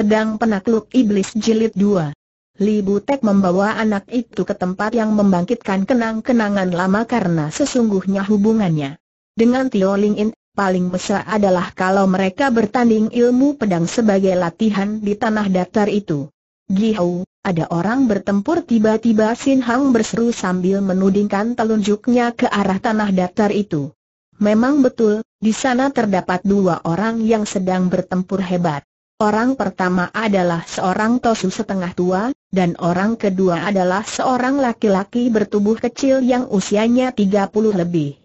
Pedang Penakluk Iblis Jilid 2 Li Butek membawa anak itu ke tempat yang membangkitkan kenang-kenangan lama karena sesungguhnya hubungannya dengan Tio Ling In, paling mesra adalah kalau mereka bertanding ilmu pedang sebagai latihan di tanah datar itu. Gihau, ada orang bertempur tiba-tiba Sin Hang berseru sambil menudingkan telunjuknya ke arah tanah datar itu. Memang betul, di sana terdapat dua orang yang sedang bertempur hebat. Orang pertama adalah seorang tosu setengah tua, dan orang kedua adalah seorang laki-laki bertubuh kecil yang usianya 30 lebih.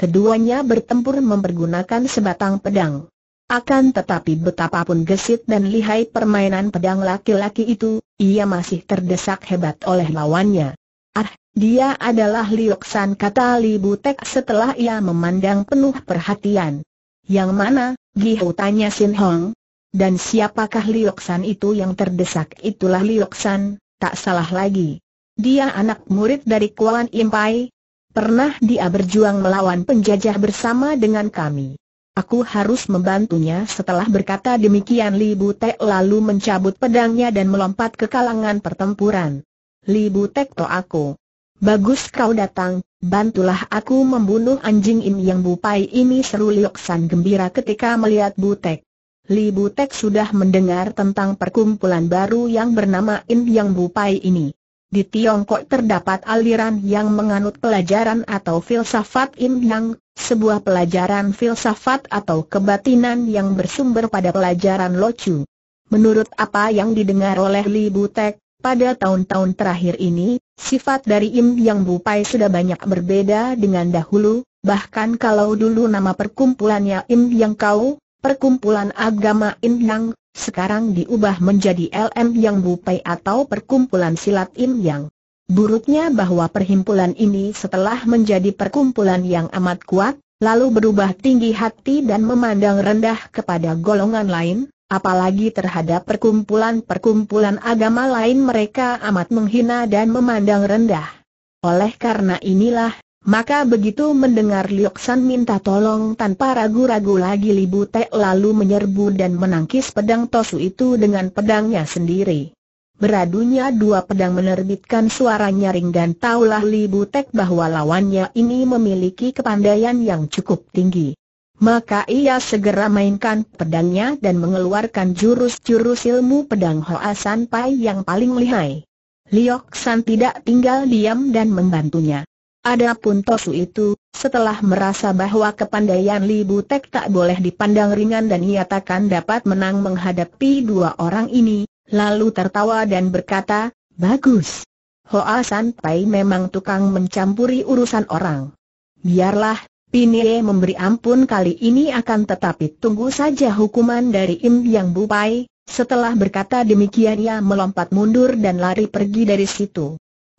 Keduanya bertempur mempergunakan sebatang pedang. Akan tetapi betapapun gesit dan lihai permainan pedang laki-laki itu, ia masih terdesak hebat oleh lawannya. Ah, dia adalah Lioksan, kata Li Butek setelah ia memandang penuh perhatian. Yang mana, Gihou tanya Sin Hong, dan siapakah Lioksan itu yang terdesak? Itulah Lioksan, tak salah lagi. Dia anak murid dari Kuan Impai. Pernah dia berjuang melawan penjajah bersama dengan kami. Aku harus membantunya setelah berkata demikian Li Butek lalu mencabut pedangnya dan melompat ke kalangan pertempuran. Li Butek to aku. Bagus kau datang, bantulah aku membunuh anjing Im yang bupai ini seru Lioksan gembira ketika melihat Butek. Li Butek sudah mendengar tentang perkumpulan baru yang bernama In Yang Bupai ini. Di Tiongkok terdapat aliran yang menganut pelajaran atau filsafat Im Yang, sebuah pelajaran filsafat atau kebatinan yang bersumber pada pelajaran Lo Locu. Menurut apa yang didengar oleh Li Butek, pada tahun-tahun terakhir ini, sifat dari Im Yang Bupai sudah banyak berbeda dengan dahulu, bahkan kalau dulu nama perkumpulannya Im Yang Kau, Perkumpulan Agama inyang sekarang diubah menjadi LM Yang Bupai atau Perkumpulan Silat inyang. Buruknya bahwa perhimpunan ini setelah menjadi perkumpulan yang amat kuat, lalu berubah tinggi hati dan memandang rendah kepada golongan lain, apalagi terhadap perkumpulan-perkumpulan agama lain mereka amat menghina dan memandang rendah. Oleh karena inilah, maka begitu mendengar Liu San minta tolong tanpa ragu-ragu lagi Li Tek lalu menyerbu dan menangkis pedang Tosu itu dengan pedangnya sendiri. Beradunya dua pedang menerbitkan suara nyaring dan taulah Li Tek bahwa lawannya ini memiliki kepandaian yang cukup tinggi. Maka ia segera mainkan pedangnya dan mengeluarkan jurus-jurus ilmu pedang Hoa San Pai yang paling lihai. Liok San tidak tinggal diam dan membantunya. Adapun Tosu itu, setelah merasa bahwa kepandaian Li Butek tak boleh dipandang ringan dan ia takkan dapat menang menghadapi dua orang ini, lalu tertawa dan berkata, Bagus. Hoa San Pai memang tukang mencampuri urusan orang. Biarlah, Pinie memberi ampun kali ini akan tetapi tunggu saja hukuman dari Im Yang Bupai. Setelah berkata demikian ia melompat mundur dan lari pergi dari situ.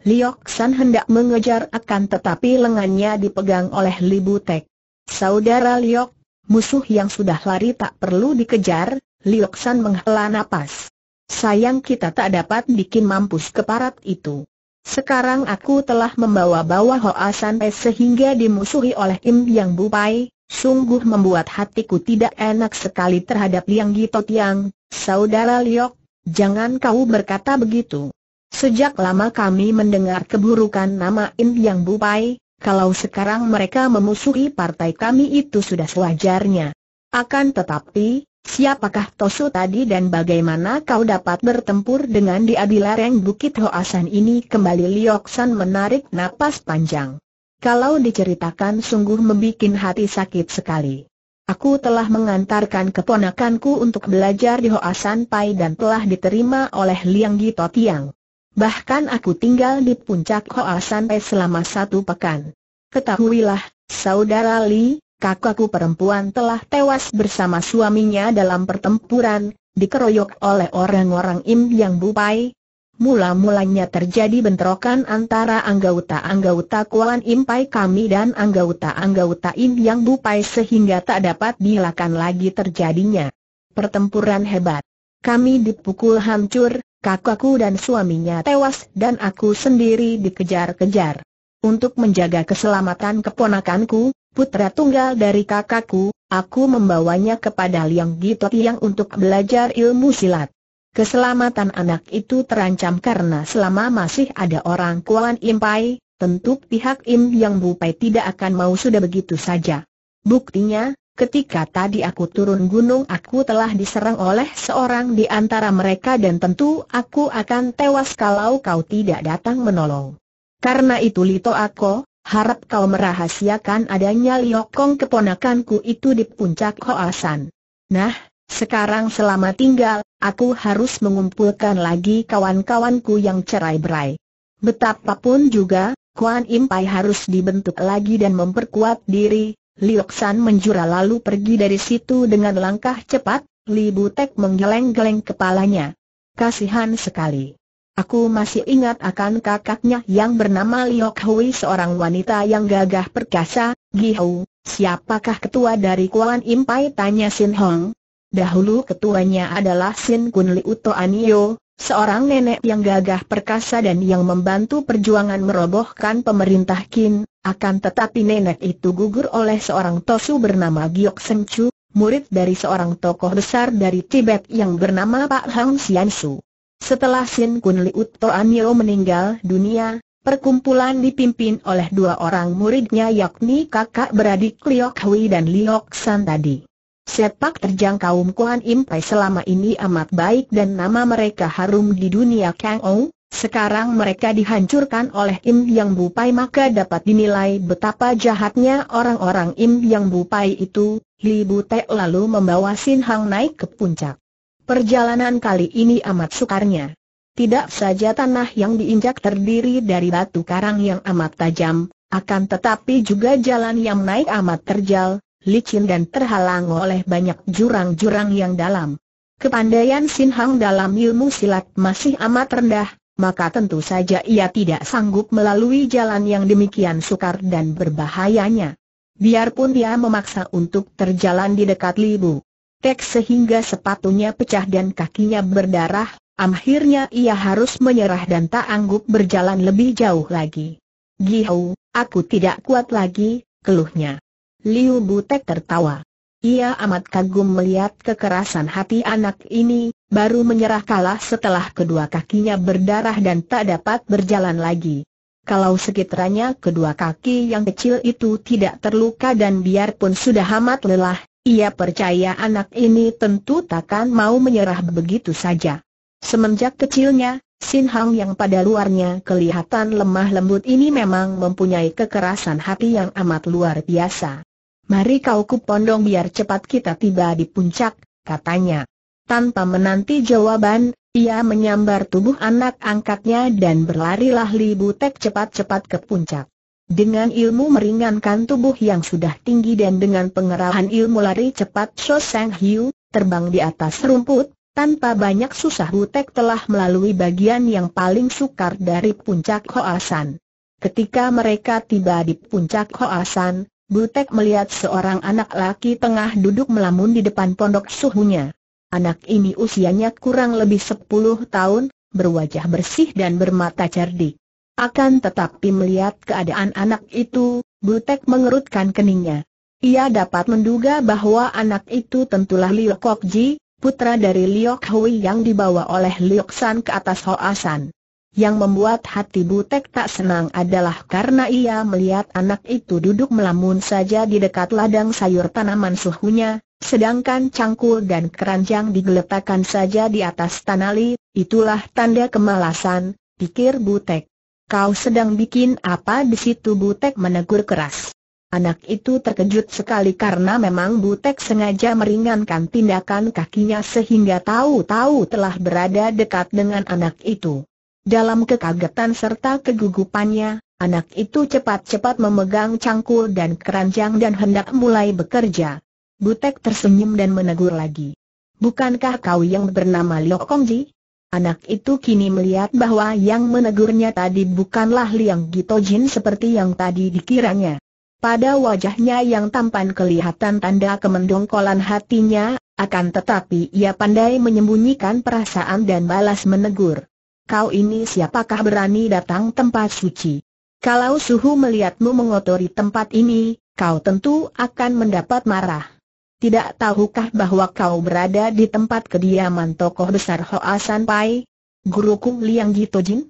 Liok San hendak mengejar akan tetapi lengannya dipegang oleh Li Butek. Saudara Liok, musuh yang sudah lari tak perlu dikejar, Liok San menghela napas. Sayang kita tak dapat bikin mampus keparat itu. Sekarang aku telah membawa-bawa Hoa San Pe sehingga dimusuhi oleh Im Yang Bupai, sungguh membuat hatiku tidak enak sekali terhadap Liang Gito Tiang, saudara Liok, jangan kau berkata begitu. Sejak lama kami mendengar keburukan nama In Yang Bupai, kalau sekarang mereka memusuhi partai kami itu sudah sewajarnya. Akan tetapi, siapakah Tosu tadi dan bagaimana kau dapat bertempur dengan di Adilareng Bukit Hoasan ini? Kembali Lioksan menarik napas panjang. Kalau diceritakan sungguh membuat hati sakit sekali. Aku telah mengantarkan keponakanku untuk belajar di Hoasan Pai dan telah diterima oleh Liang Gito Tiang. Bahkan aku tinggal di puncak Hoa sampai selama satu pekan. Ketahuilah, saudara Li, kakakku perempuan telah tewas bersama suaminya dalam pertempuran, dikeroyok oleh orang-orang Im yang bupai, Mula-mulanya terjadi bentrokan antara anggota-anggota Kuan Impai kami dan anggota-anggota Im Yang Bupai sehingga tak dapat dihilangkan lagi terjadinya. Pertempuran hebat. Kami dipukul hancur, kakakku dan suaminya tewas dan aku sendiri dikejar-kejar. Untuk menjaga keselamatan keponakanku, putra tunggal dari kakakku, aku membawanya kepada Liang Gito Tiang untuk belajar ilmu silat. Keselamatan anak itu terancam karena selama masih ada orang Kuan Impai, tentu pihak Im Yang Bupai tidak akan mau sudah begitu saja. Buktinya, Ketika tadi aku turun gunung aku telah diserang oleh seorang di antara mereka dan tentu aku akan tewas kalau kau tidak datang menolong. Karena itu Lito Ako, harap kau merahasiakan adanya Liokong keponakanku itu di puncak Hoasan. Nah, sekarang selama tinggal, aku harus mengumpulkan lagi kawan-kawanku yang cerai berai. Betapapun juga, Kuan Impai harus dibentuk lagi dan memperkuat diri, Lioksan menjura lalu pergi dari situ dengan langkah cepat, Li Butek menggeleng-geleng kepalanya. Kasihan sekali. Aku masih ingat akan kakaknya yang bernama Liok Hui seorang wanita yang gagah perkasa, Gihou, siapakah ketua dari Kuan Impai tanya Sin Hong. Dahulu ketuanya adalah Sin Kun Liu Toanio, Seorang nenek yang gagah perkasa dan yang membantu perjuangan merobohkan pemerintah Qin, akan tetapi nenek itu gugur oleh seorang tosu bernama Giok Senchu, murid dari seorang tokoh besar dari Tibet yang bernama Pak Hang Xiansu. Setelah Sin Kun Liut Toanio meninggal dunia, perkumpulan dipimpin oleh dua orang muridnya yakni kakak beradik Liok Hui dan Liok San tadi. Sepak terjang kaum Kuan Pai selama ini amat baik dan nama mereka harum di dunia Kang Ong. sekarang mereka dihancurkan oleh Im Yang Bupai maka dapat dinilai betapa jahatnya orang-orang Im Yang Bupai itu, Li Butek lalu membawa Sin Hang naik ke puncak. Perjalanan kali ini amat sukarnya. Tidak saja tanah yang diinjak terdiri dari batu karang yang amat tajam, akan tetapi juga jalan yang naik amat terjal, licin dan terhalang oleh banyak jurang-jurang yang dalam. Kepandaian Sin Hang dalam ilmu silat masih amat rendah, maka tentu saja ia tidak sanggup melalui jalan yang demikian sukar dan berbahayanya. Biarpun dia memaksa untuk terjalan di dekat Libu Tek sehingga sepatunya pecah dan kakinya berdarah, Akhirnya ia harus menyerah dan tak anggup berjalan lebih jauh lagi. Gihau, aku tidak kuat lagi, keluhnya. Liu Butek tertawa. Ia amat kagum melihat kekerasan hati anak ini, baru menyerah kalah setelah kedua kakinya berdarah dan tak dapat berjalan lagi. Kalau sekitarnya kedua kaki yang kecil itu tidak terluka dan biarpun sudah amat lelah, ia percaya anak ini tentu takkan mau menyerah begitu saja. Semenjak kecilnya, Sin Hang yang pada luarnya kelihatan lemah lembut ini memang mempunyai kekerasan hati yang amat luar biasa. Mari kau kupondong biar cepat kita tiba di puncak, katanya. Tanpa menanti jawaban, ia menyambar tubuh anak angkatnya dan berlarilah Li Butek cepat-cepat ke puncak. Dengan ilmu meringankan tubuh yang sudah tinggi dan dengan pengerahan ilmu lari cepat So Seng Hiu, terbang di atas rumput, tanpa banyak susah Butek telah melalui bagian yang paling sukar dari puncak Hoasan. Ketika mereka tiba di puncak Hoasan, Butek melihat seorang anak laki tengah duduk melamun di depan pondok suhunya. Anak ini usianya kurang lebih 10 tahun, berwajah bersih dan bermata cerdik. Akan tetapi melihat keadaan anak itu, Butek mengerutkan keningnya. Ia dapat menduga bahwa anak itu tentulah Liu Kokji, putra dari Liu Hui yang dibawa oleh Liu San ke atas Hoasan. Yang membuat hati Butek tak senang adalah karena ia melihat anak itu duduk melamun saja di dekat ladang sayur tanaman suhunya, sedangkan cangkul dan keranjang digeletakkan saja di atas tanali, itulah tanda kemalasan, pikir Butek. Kau sedang bikin apa di situ Butek menegur keras. Anak itu terkejut sekali karena memang Butek sengaja meringankan tindakan kakinya sehingga tahu-tahu telah berada dekat dengan anak itu. Dalam kekagetan serta kegugupannya, anak itu cepat-cepat memegang cangkul dan keranjang dan hendak mulai bekerja. Butek tersenyum dan menegur lagi. Bukankah kau yang bernama Liok Kongji? Anak itu kini melihat bahwa yang menegurnya tadi bukanlah Liang Gitojin seperti yang tadi dikiranya. Pada wajahnya yang tampan kelihatan tanda kemendongkolan hatinya, akan tetapi ia pandai menyembunyikan perasaan dan balas menegur kau ini siapakah berani datang tempat suci? Kalau suhu melihatmu mengotori tempat ini, kau tentu akan mendapat marah. Tidak tahukah bahwa kau berada di tempat kediaman tokoh besar Hoa San Pai, guruku Liang Jin?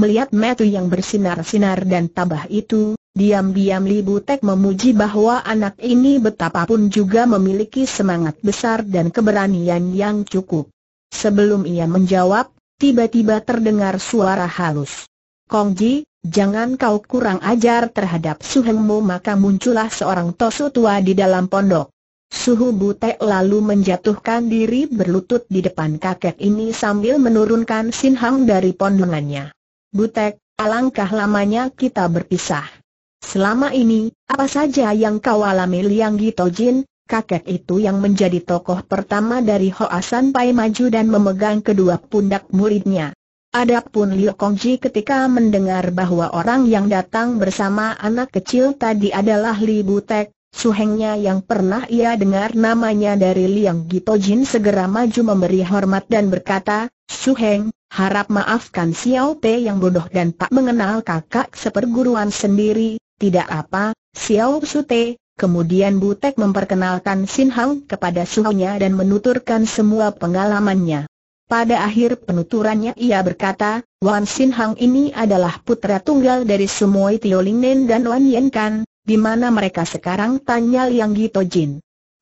Melihat metu yang bersinar-sinar dan tabah itu, diam-diam Li Butek memuji bahwa anak ini betapapun juga memiliki semangat besar dan keberanian yang cukup. Sebelum ia menjawab, tiba-tiba terdengar suara halus. Kong Ji, jangan kau kurang ajar terhadap Suhengmu maka muncullah seorang tosu tua di dalam pondok. Suhu Butek lalu menjatuhkan diri berlutut di depan kakek ini sambil menurunkan Sinhang dari pondongannya. Butek, alangkah lamanya kita berpisah. Selama ini, apa saja yang kau alami Liang Jin, kakek itu yang menjadi tokoh pertama dari Hoasan Pai maju dan memegang kedua pundak muridnya. Adapun Liu Kongji ketika mendengar bahwa orang yang datang bersama anak kecil tadi adalah Li Butek, suhengnya yang pernah ia dengar namanya dari Liang Gitojin segera maju memberi hormat dan berkata, Suheng, harap maafkan Xiao Pe yang bodoh dan tak mengenal kakak seperguruan sendiri, tidak apa, Xiao Su Te, Kemudian Butek memperkenalkan Sin Hang kepada suhunya dan menuturkan semua pengalamannya. Pada akhir penuturannya ia berkata, Wan Sin Hang ini adalah putra tunggal dari Sumoy Nen dan Wan Yen Kan, di mana mereka sekarang tanya Yang Gito Jin.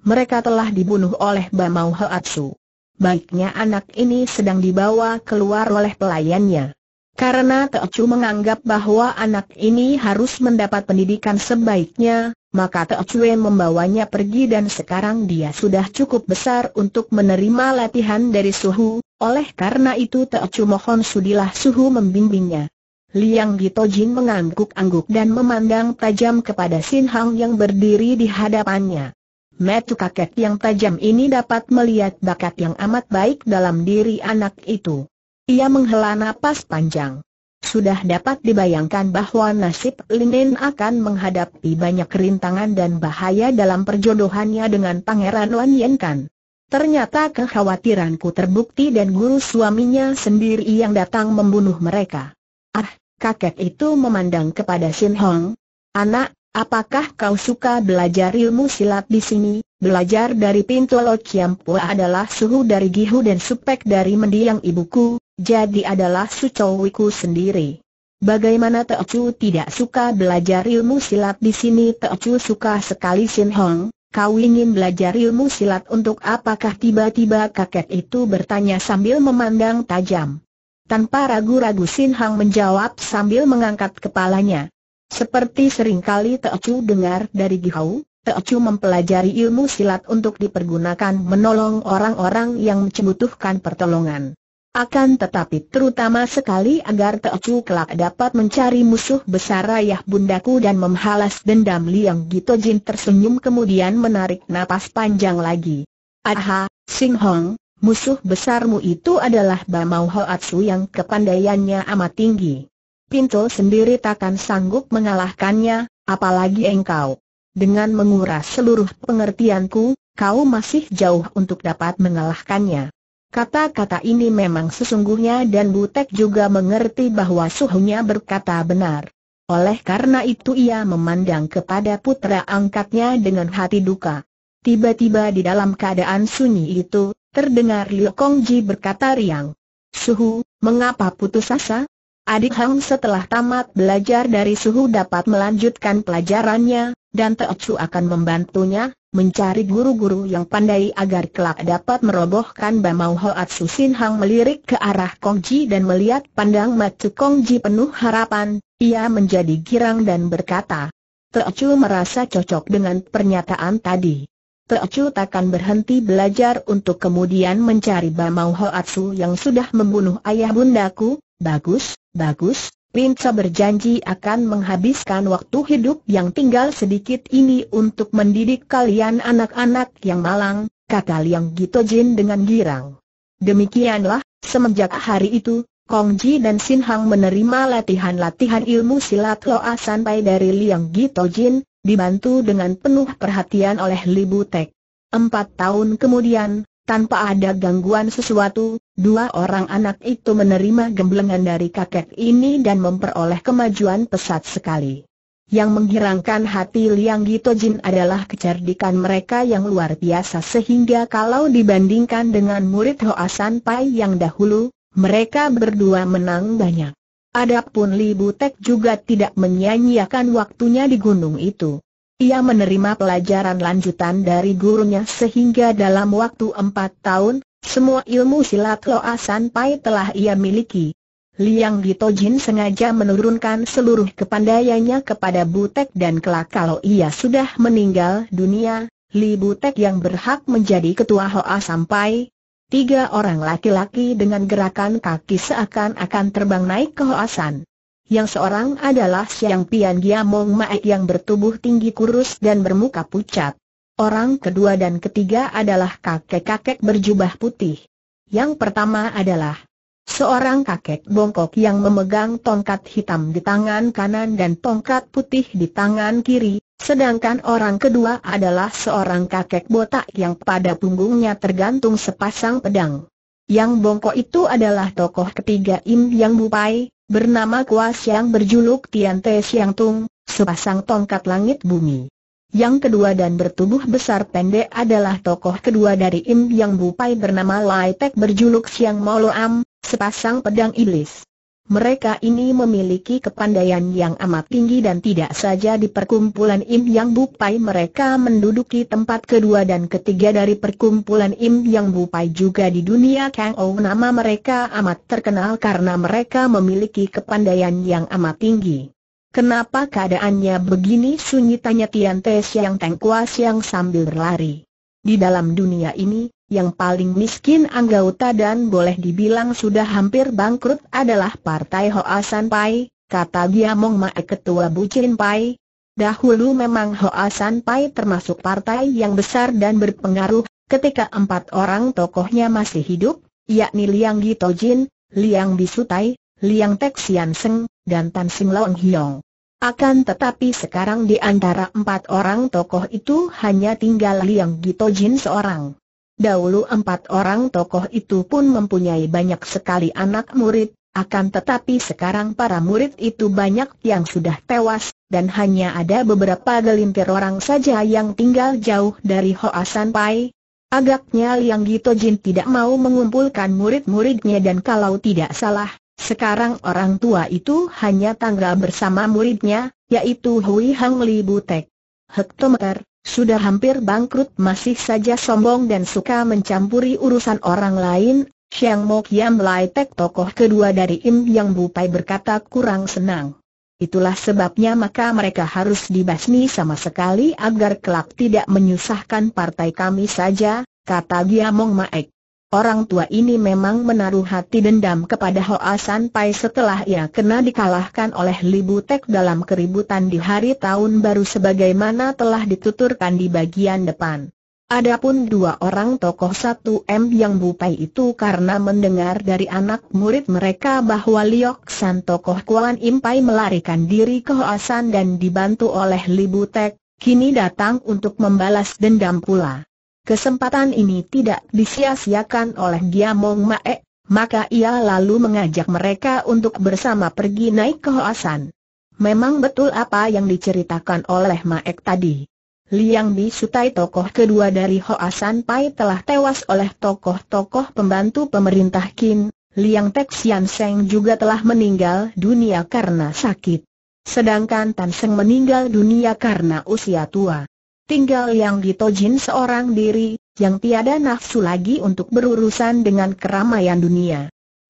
Mereka telah dibunuh oleh Bamau Atsu. Baiknya anak ini sedang dibawa keluar oleh pelayannya. Karena Teochu menganggap bahwa anak ini harus mendapat pendidikan sebaiknya, maka Teo Chue membawanya pergi dan sekarang dia sudah cukup besar untuk menerima latihan dari Suhu, oleh karena itu Teo Chu mohon sudilah Suhu membimbingnya. Liang Gitojin mengangguk-angguk dan memandang tajam kepada Sin Hang yang berdiri di hadapannya. Metu kakek yang tajam ini dapat melihat bakat yang amat baik dalam diri anak itu. Ia menghela napas panjang. Sudah dapat dibayangkan bahwa nasib Linen akan menghadapi banyak rintangan dan bahaya dalam perjodohannya dengan Pangeran Wan Yen Kan. Ternyata kekhawatiranku terbukti dan guru suaminya sendiri yang datang membunuh mereka. Ah, kakek itu memandang kepada Sin Hong. Anak, Apakah kau suka belajar ilmu silat di sini? Belajar dari pintu Lo Chiampua adalah suhu dari Gihu dan supek dari mendiang ibuku, jadi adalah sucowiku sendiri. Bagaimana Teocu tidak suka belajar ilmu silat di sini Teocu suka sekali Sin Hong, kau ingin belajar ilmu silat untuk apakah tiba-tiba kakek itu bertanya sambil memandang tajam. Tanpa ragu-ragu Sin Hong menjawab sambil mengangkat kepalanya. Seperti seringkali Teocu dengar dari Gihau, Teocu mempelajari ilmu silat untuk dipergunakan menolong orang-orang yang membutuhkan pertolongan. Akan tetapi terutama sekali agar Teocu kelak dapat mencari musuh besar ayah bundaku dan memhalas dendam Liang Gitojin tersenyum kemudian menarik napas panjang lagi. Aha, Sing Hong, musuh besarmu itu adalah Bamau Hoatsu yang kepandaiannya amat tinggi. Pintu sendiri takkan sanggup mengalahkannya, apalagi engkau. Dengan menguras seluruh pengertianku, kau masih jauh untuk dapat mengalahkannya. Kata-kata ini memang sesungguhnya dan Butek juga mengerti bahwa suhunya berkata benar. Oleh karena itu ia memandang kepada putra angkatnya dengan hati duka. Tiba-tiba di dalam keadaan sunyi itu, terdengar Liu Kongji berkata riang. Suhu, mengapa putus asa? Adik Hang setelah tamat belajar dari suhu dapat melanjutkan pelajarannya, dan Teocu akan membantunya, mencari guru-guru yang pandai agar kelak dapat merobohkan Bamau Hoatsu Sin Hang melirik ke arah Kongji dan melihat pandang mata Kongji penuh harapan, ia menjadi girang dan berkata, Teocu merasa cocok dengan pernyataan tadi. Teocu takkan berhenti belajar untuk kemudian mencari Bamau Hoatsu yang sudah membunuh ayah bundaku, bagus, Bagus, Pinca berjanji akan menghabiskan waktu hidup yang tinggal sedikit ini untuk mendidik kalian anak-anak yang malang, kata Liang Gitojin dengan girang. Demikianlah, semenjak hari itu, Kong Ji dan Sin Hang menerima latihan-latihan ilmu silat Loa sampai dari Liang Gitojin, dibantu dengan penuh perhatian oleh Li Butek. Empat tahun kemudian, tanpa ada gangguan sesuatu, dua orang anak itu menerima gemblengan dari kakek ini dan memperoleh kemajuan pesat sekali. Yang menghirangkan hati Liang Gito Jin adalah kecerdikan mereka yang luar biasa sehingga kalau dibandingkan dengan murid Hoasan Pai yang dahulu, mereka berdua menang banyak. Adapun Li Butek juga tidak menyanyiakan waktunya di gunung itu. Ia menerima pelajaran lanjutan dari gurunya sehingga dalam waktu empat tahun, semua ilmu silat Loa sampai telah ia miliki. Liang Ditojin sengaja menurunkan seluruh kepandaiannya kepada Butek dan kelak kalau ia sudah meninggal dunia, Li Butek yang berhak menjadi ketua Hoa Sampai. Tiga orang laki-laki dengan gerakan kaki seakan-akan terbang naik ke Hoa San. Yang seorang adalah Siang Pian Giamong Maek yang bertubuh tinggi kurus dan bermuka pucat. Orang kedua dan ketiga adalah kakek-kakek berjubah putih. Yang pertama adalah seorang kakek bongkok yang memegang tongkat hitam di tangan kanan dan tongkat putih di tangan kiri, sedangkan orang kedua adalah seorang kakek botak yang pada punggungnya tergantung sepasang pedang. Yang bongkok itu adalah tokoh ketiga Im Yang Bupai, bernama Kuas yang berjuluk Tian Te Siang Tung, sepasang tongkat langit bumi. Yang kedua dan bertubuh besar pendek adalah tokoh kedua dari Im Yang Bupai bernama Lai Tek berjuluk Siang Molo Am, sepasang pedang iblis mereka ini memiliki kepandaian yang amat tinggi dan tidak saja di perkumpulan Im Yang Bupai mereka menduduki tempat kedua dan ketiga dari perkumpulan Im Yang Bupai juga di dunia Kang Ou oh. nama mereka amat terkenal karena mereka memiliki kepandaian yang amat tinggi. Kenapa keadaannya begini sunyi tanya Tian Te Siang Teng Kua Siang sambil berlari. Di dalam dunia ini, yang paling miskin anggota dan boleh dibilang sudah hampir bangkrut adalah Partai Hoa San Pai, kata Giamong Mae Ketua Bucin Pai. Dahulu memang Hoa San Pai termasuk partai yang besar dan berpengaruh, ketika empat orang tokohnya masih hidup, yakni Liang Gitojin, Liang Bisutai, Liang Tek Sian Seng, dan Tan Sing Long Hiong. Akan tetapi sekarang di antara empat orang tokoh itu hanya tinggal Liang Gitojin seorang. Dahulu empat orang tokoh itu pun mempunyai banyak sekali anak murid, akan tetapi sekarang para murid itu banyak yang sudah tewas, dan hanya ada beberapa gelintir orang saja yang tinggal jauh dari Hoa San Pai. Agaknya Liang Gito Jin tidak mau mengumpulkan murid-muridnya dan kalau tidak salah, sekarang orang tua itu hanya tanggal bersama muridnya, yaitu Hui Hang Li Butek. Hektometer, sudah hampir bangkrut masih saja sombong dan suka mencampuri urusan orang lain, Xiang Mo Kiam Lai Tek tokoh kedua dari Im Yang Bupai berkata kurang senang. Itulah sebabnya maka mereka harus dibasmi sama sekali agar kelak tidak menyusahkan partai kami saja, kata Giamong Maek. Orang tua ini memang menaruh hati dendam kepada Hoa San Pai setelah ia kena dikalahkan oleh Libutek Butek dalam keributan di hari tahun baru sebagaimana telah dituturkan di bagian depan. Adapun dua orang tokoh satu m yang bupai itu karena mendengar dari anak murid mereka bahwa Liok San tokoh Kuan Impai melarikan diri ke Hoa San dan dibantu oleh Libutek, Butek, kini datang untuk membalas dendam pula. Kesempatan ini tidak disia-siakan oleh Giamong Mae, maka ia lalu mengajak mereka untuk bersama pergi naik ke Hoasan. Memang betul apa yang diceritakan oleh Maek tadi. Liang Bi Sutai tokoh kedua dari Hoasan Pai telah tewas oleh tokoh-tokoh pembantu pemerintah Qin, Liang Tek Sian Seng juga telah meninggal dunia karena sakit. Sedangkan Tan Seng meninggal dunia karena usia tua tinggal yang ditojin seorang diri, yang tiada nafsu lagi untuk berurusan dengan keramaian dunia.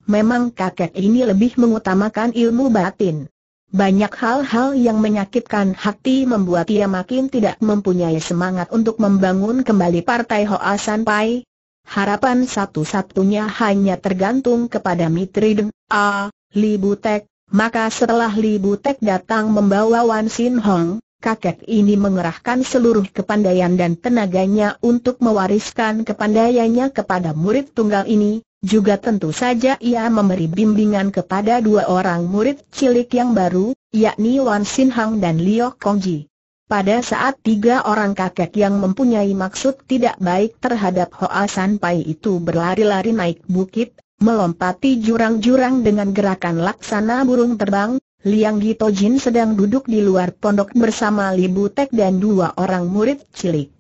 Memang kakek ini lebih mengutamakan ilmu batin. Banyak hal-hal yang menyakitkan hati membuat ia makin tidak mempunyai semangat untuk membangun kembali partai Hoa San Pai. Harapan satu-satunya hanya tergantung kepada Mitri Deng, A, Li Butek, maka setelah Li Butek datang membawa Wan Sin Hong, kakek ini mengerahkan seluruh kepandaian dan tenaganya untuk mewariskan kepandaiannya kepada murid tunggal ini, juga tentu saja ia memberi bimbingan kepada dua orang murid cilik yang baru, yakni Wan Sin Hang dan Liu Kongji. Pada saat tiga orang kakek yang mempunyai maksud tidak baik terhadap Hoa San Pai itu berlari-lari naik bukit, melompati jurang-jurang dengan gerakan laksana burung terbang, Liang Gito Jin sedang duduk di luar pondok bersama Li Butek dan dua orang murid cilik.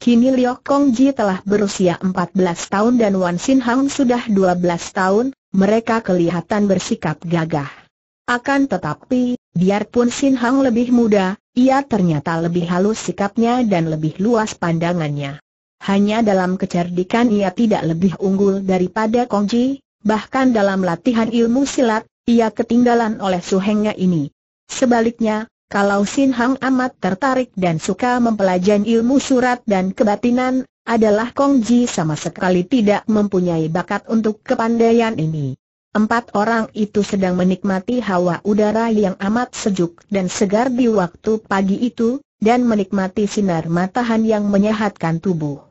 Kini Liok Ji telah berusia 14 tahun dan Wan Sin Hang sudah 12 tahun, mereka kelihatan bersikap gagah. Akan tetapi, biarpun Sin Hang lebih muda, ia ternyata lebih halus sikapnya dan lebih luas pandangannya. Hanya dalam kecerdikan ia tidak lebih unggul daripada Kong Ji, bahkan dalam latihan ilmu silat, ia ketinggalan oleh suhengnya ini. Sebaliknya, kalau Sin Hang amat tertarik dan suka mempelajari ilmu surat dan kebatinan, adalah Kong Ji sama sekali tidak mempunyai bakat untuk kepandaian ini. Empat orang itu sedang menikmati hawa udara yang amat sejuk dan segar di waktu pagi itu, dan menikmati sinar matahan yang menyehatkan tubuh.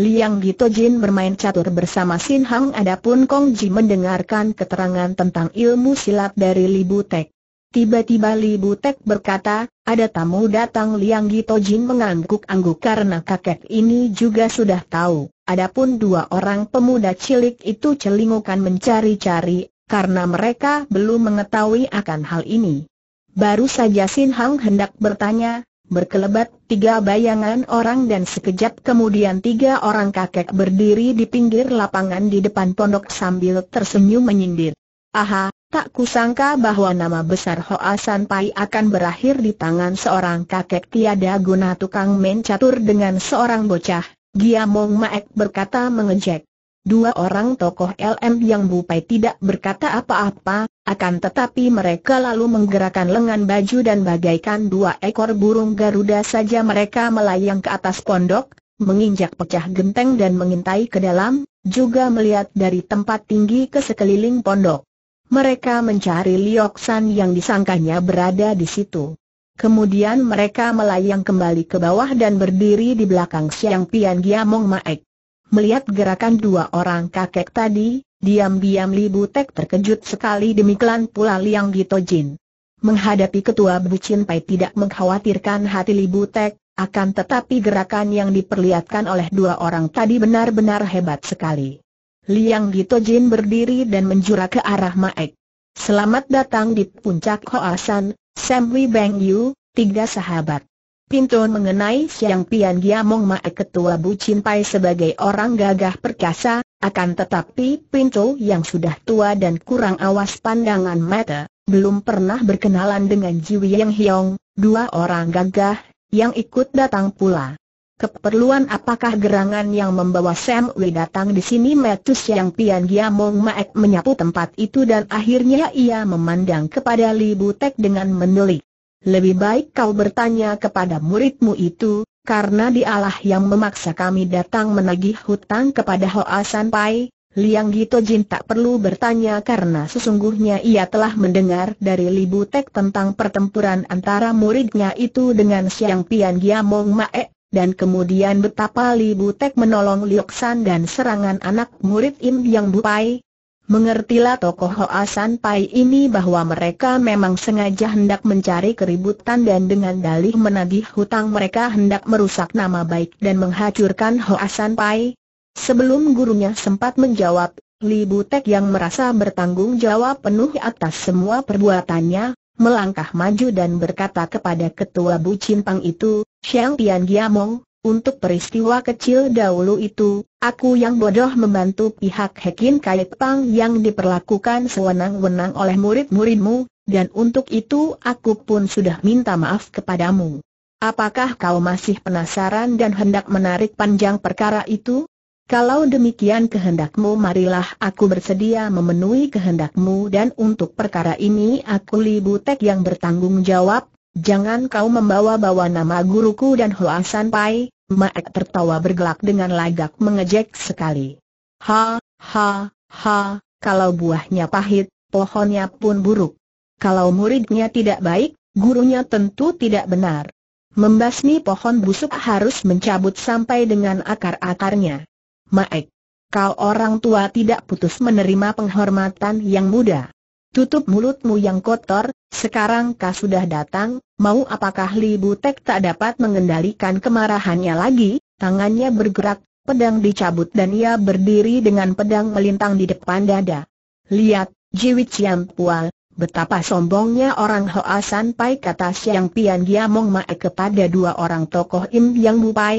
Liang Gitojin bermain catur bersama Sin Hang adapun Kong Ji mendengarkan keterangan tentang ilmu silat dari Li Butek. Tiba-tiba Li Butek berkata, ada tamu datang Liang Gitojin mengangguk-angguk karena kakek ini juga sudah tahu. Adapun dua orang pemuda cilik itu celingukan mencari-cari, karena mereka belum mengetahui akan hal ini. Baru saja Sin Hang hendak bertanya, Berkelebat tiga bayangan orang dan sekejap kemudian tiga orang kakek berdiri di pinggir lapangan di depan pondok sambil tersenyum menyindir. Aha, tak kusangka bahwa nama besar Hoa San Pai akan berakhir di tangan seorang kakek tiada guna tukang main catur dengan seorang bocah, Gia Giamong Maek berkata mengejek. Dua orang tokoh LM yang bupai tidak berkata apa-apa, akan tetapi mereka lalu menggerakkan lengan baju dan bagaikan dua ekor burung Garuda saja mereka melayang ke atas pondok, menginjak pecah genteng dan mengintai ke dalam, juga melihat dari tempat tinggi ke sekeliling pondok. Mereka mencari Lioksan San yang disangkanya berada di situ. Kemudian mereka melayang kembali ke bawah dan berdiri di belakang Siang Pian Giamong Maek. Melihat gerakan dua orang kakek tadi, Diam-diam Li Butek terkejut sekali demi demikian pula Liang Jin. Menghadapi ketua Bucin Pai tidak mengkhawatirkan hati Li Butek, akan tetapi gerakan yang diperlihatkan oleh dua orang tadi benar-benar hebat sekali. Liang Jin berdiri dan menjura ke arah Maek. Selamat datang di puncak Hoasan, Sam Wei Bang Yu, tiga sahabat. Pintu mengenai Siang Pian Giamong Mae Ketua Bu Chin Pai sebagai orang gagah perkasa, akan tetapi Pintu yang sudah tua dan kurang awas pandangan mata, belum pernah berkenalan dengan Ji Yang Hiong, dua orang gagah, yang ikut datang pula. Keperluan apakah gerangan yang membawa Sam Wei datang di sini Metus Siang Pian Giamong Maek menyapu tempat itu dan akhirnya ia memandang kepada Li Butek dengan menelik lebih baik kau bertanya kepada muridmu itu, karena dialah yang memaksa kami datang menagih hutang kepada Hoa San Pai, Liang Gito Jin tak perlu bertanya karena sesungguhnya ia telah mendengar dari Li Tek tentang pertempuran antara muridnya itu dengan Siang Pian Giamong Mae, dan kemudian betapa Li Tek menolong San dan serangan anak murid Im Yang Bupai, Mengertilah tokoh Hoa Pai ini bahwa mereka memang sengaja hendak mencari keributan dan dengan dalih menagih hutang mereka hendak merusak nama baik dan menghancurkan Hoa Pai. Sebelum gurunya sempat menjawab, Li Butek yang merasa bertanggung jawab penuh atas semua perbuatannya, melangkah maju dan berkata kepada ketua Bu Chin Pang itu, Xiang Tian Giamong, untuk peristiwa kecil dahulu itu, aku yang bodoh membantu pihak Hekin Kaipang yang diperlakukan sewenang-wenang oleh murid-muridmu, dan untuk itu aku pun sudah minta maaf kepadamu. Apakah kau masih penasaran dan hendak menarik panjang perkara itu? Kalau demikian kehendakmu marilah aku bersedia memenuhi kehendakmu dan untuk perkara ini aku Libu Tek yang bertanggung jawab, Jangan kau membawa-bawa nama guruku dan San Pai, Maek tertawa bergelak dengan lagak mengejek sekali. Ha, ha, ha, kalau buahnya pahit, pohonnya pun buruk. Kalau muridnya tidak baik, gurunya tentu tidak benar. Membasmi pohon busuk harus mencabut sampai dengan akar-akarnya. Maek, kau orang tua tidak putus menerima penghormatan yang muda. Tutup mulutmu yang kotor, sekarang kau sudah datang, mau apakah Li Butek tak dapat mengendalikan kemarahannya lagi, tangannya bergerak, pedang dicabut dan ia berdiri dengan pedang melintang di depan dada. Lihat, Jiwi Chiam Pual, betapa sombongnya orang Hoa San Pai kata Siang Pian Giamong Mae kepada dua orang tokoh Im Yang mupai.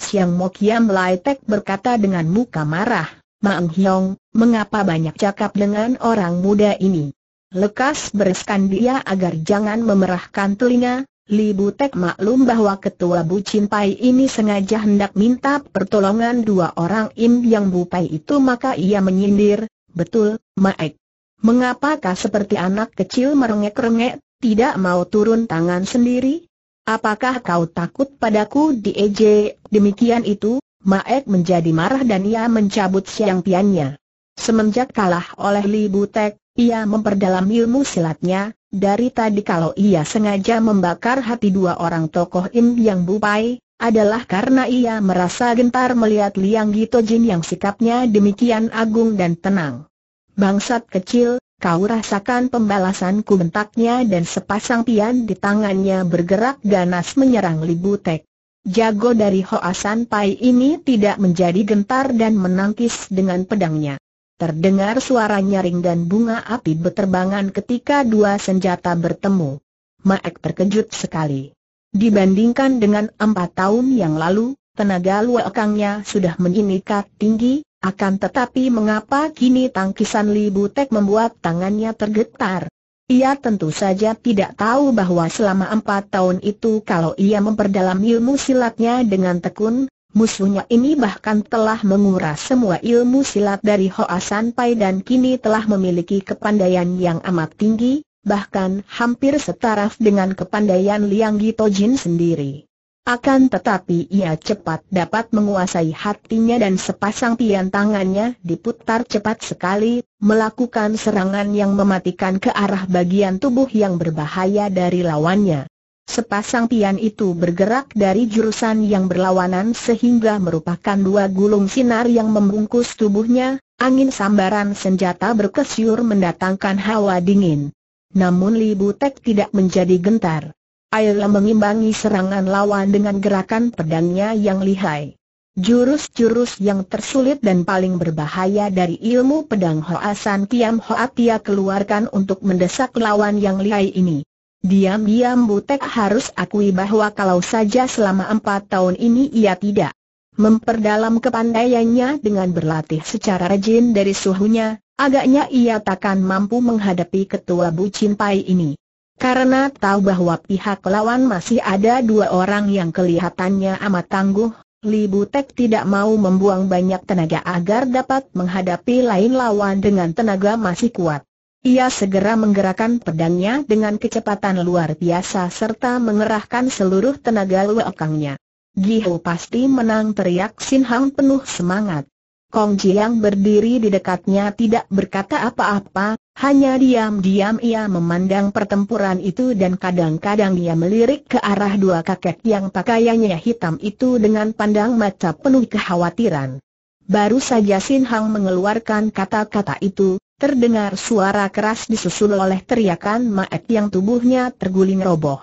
Siang Kiam Lai Tek berkata dengan muka marah, Maeng Hiong, mengapa banyak cakap dengan orang muda ini? Lekas bereskan dia agar jangan memerahkan telinga, Li Butek maklum bahwa ketua Bu pai ini sengaja hendak minta pertolongan dua orang Im yang bupai itu maka ia menyindir, betul, Maek. Mengapakah seperti anak kecil merengek-rengek, tidak mau turun tangan sendiri? Apakah kau takut padaku di EJ? demikian itu, Maek menjadi marah dan ia mencabut siang piannya. Semenjak kalah oleh Li Butek, ia memperdalam ilmu silatnya, dari tadi kalau ia sengaja membakar hati dua orang tokoh Im Yang Bupai, adalah karena ia merasa gentar melihat Liang Gito Jin yang sikapnya demikian agung dan tenang. Bangsat kecil, kau rasakan pembalasanku bentaknya dan sepasang pian di tangannya bergerak ganas menyerang Li Butek. Jago dari Hoa San Pai ini tidak menjadi gentar dan menangkis dengan pedangnya. Terdengar suara nyaring dan bunga api berterbangan ketika dua senjata bertemu. Maek terkejut sekali. Dibandingkan dengan empat tahun yang lalu, tenaga luakangnya sudah meningkat tinggi, akan tetapi mengapa kini tangkisan Li Butek membuat tangannya tergetar? Ia tentu saja tidak tahu bahwa selama empat tahun itu kalau ia memperdalam ilmu silatnya dengan tekun, Musuhnya ini bahkan telah menguras semua ilmu silat dari Hoa Sanpai dan kini telah memiliki kepandaian yang amat tinggi, bahkan hampir setaraf dengan kepandaian Liang Jin sendiri. Akan tetapi ia cepat dapat menguasai hatinya dan sepasang pian tangannya diputar cepat sekali, melakukan serangan yang mematikan ke arah bagian tubuh yang berbahaya dari lawannya. Sepasang pian itu bergerak dari jurusan yang berlawanan sehingga merupakan dua gulung sinar yang membungkus tubuhnya, angin sambaran senjata berkesyur mendatangkan hawa dingin. Namun Li Butek tidak menjadi gentar. Ayolah mengimbangi serangan lawan dengan gerakan pedangnya yang lihai. Jurus-jurus yang tersulit dan paling berbahaya dari ilmu pedang Hoa San Kiam Hoatia keluarkan untuk mendesak lawan yang lihai ini. Diam-diam Butek harus akui bahwa kalau saja selama empat tahun ini ia tidak memperdalam kepandaiannya dengan berlatih secara rajin dari suhunya, agaknya ia takkan mampu menghadapi ketua bucin pai ini. Karena tahu bahwa pihak lawan masih ada dua orang yang kelihatannya amat tangguh, Li Butek tidak mau membuang banyak tenaga agar dapat menghadapi lain lawan dengan tenaga masih kuat. Ia segera menggerakkan pedangnya dengan kecepatan luar biasa serta mengerahkan seluruh tenaga luakangnya. Gihou pasti menang teriak Sin Hang penuh semangat. Kong yang berdiri di dekatnya tidak berkata apa-apa, hanya diam-diam ia memandang pertempuran itu dan kadang-kadang ia melirik ke arah dua kakek yang pakaiannya hitam itu dengan pandang mata penuh kekhawatiran. Baru saja Sin Hang mengeluarkan kata-kata itu, Terdengar suara keras disusul oleh teriakan Maek yang tubuhnya terguling roboh.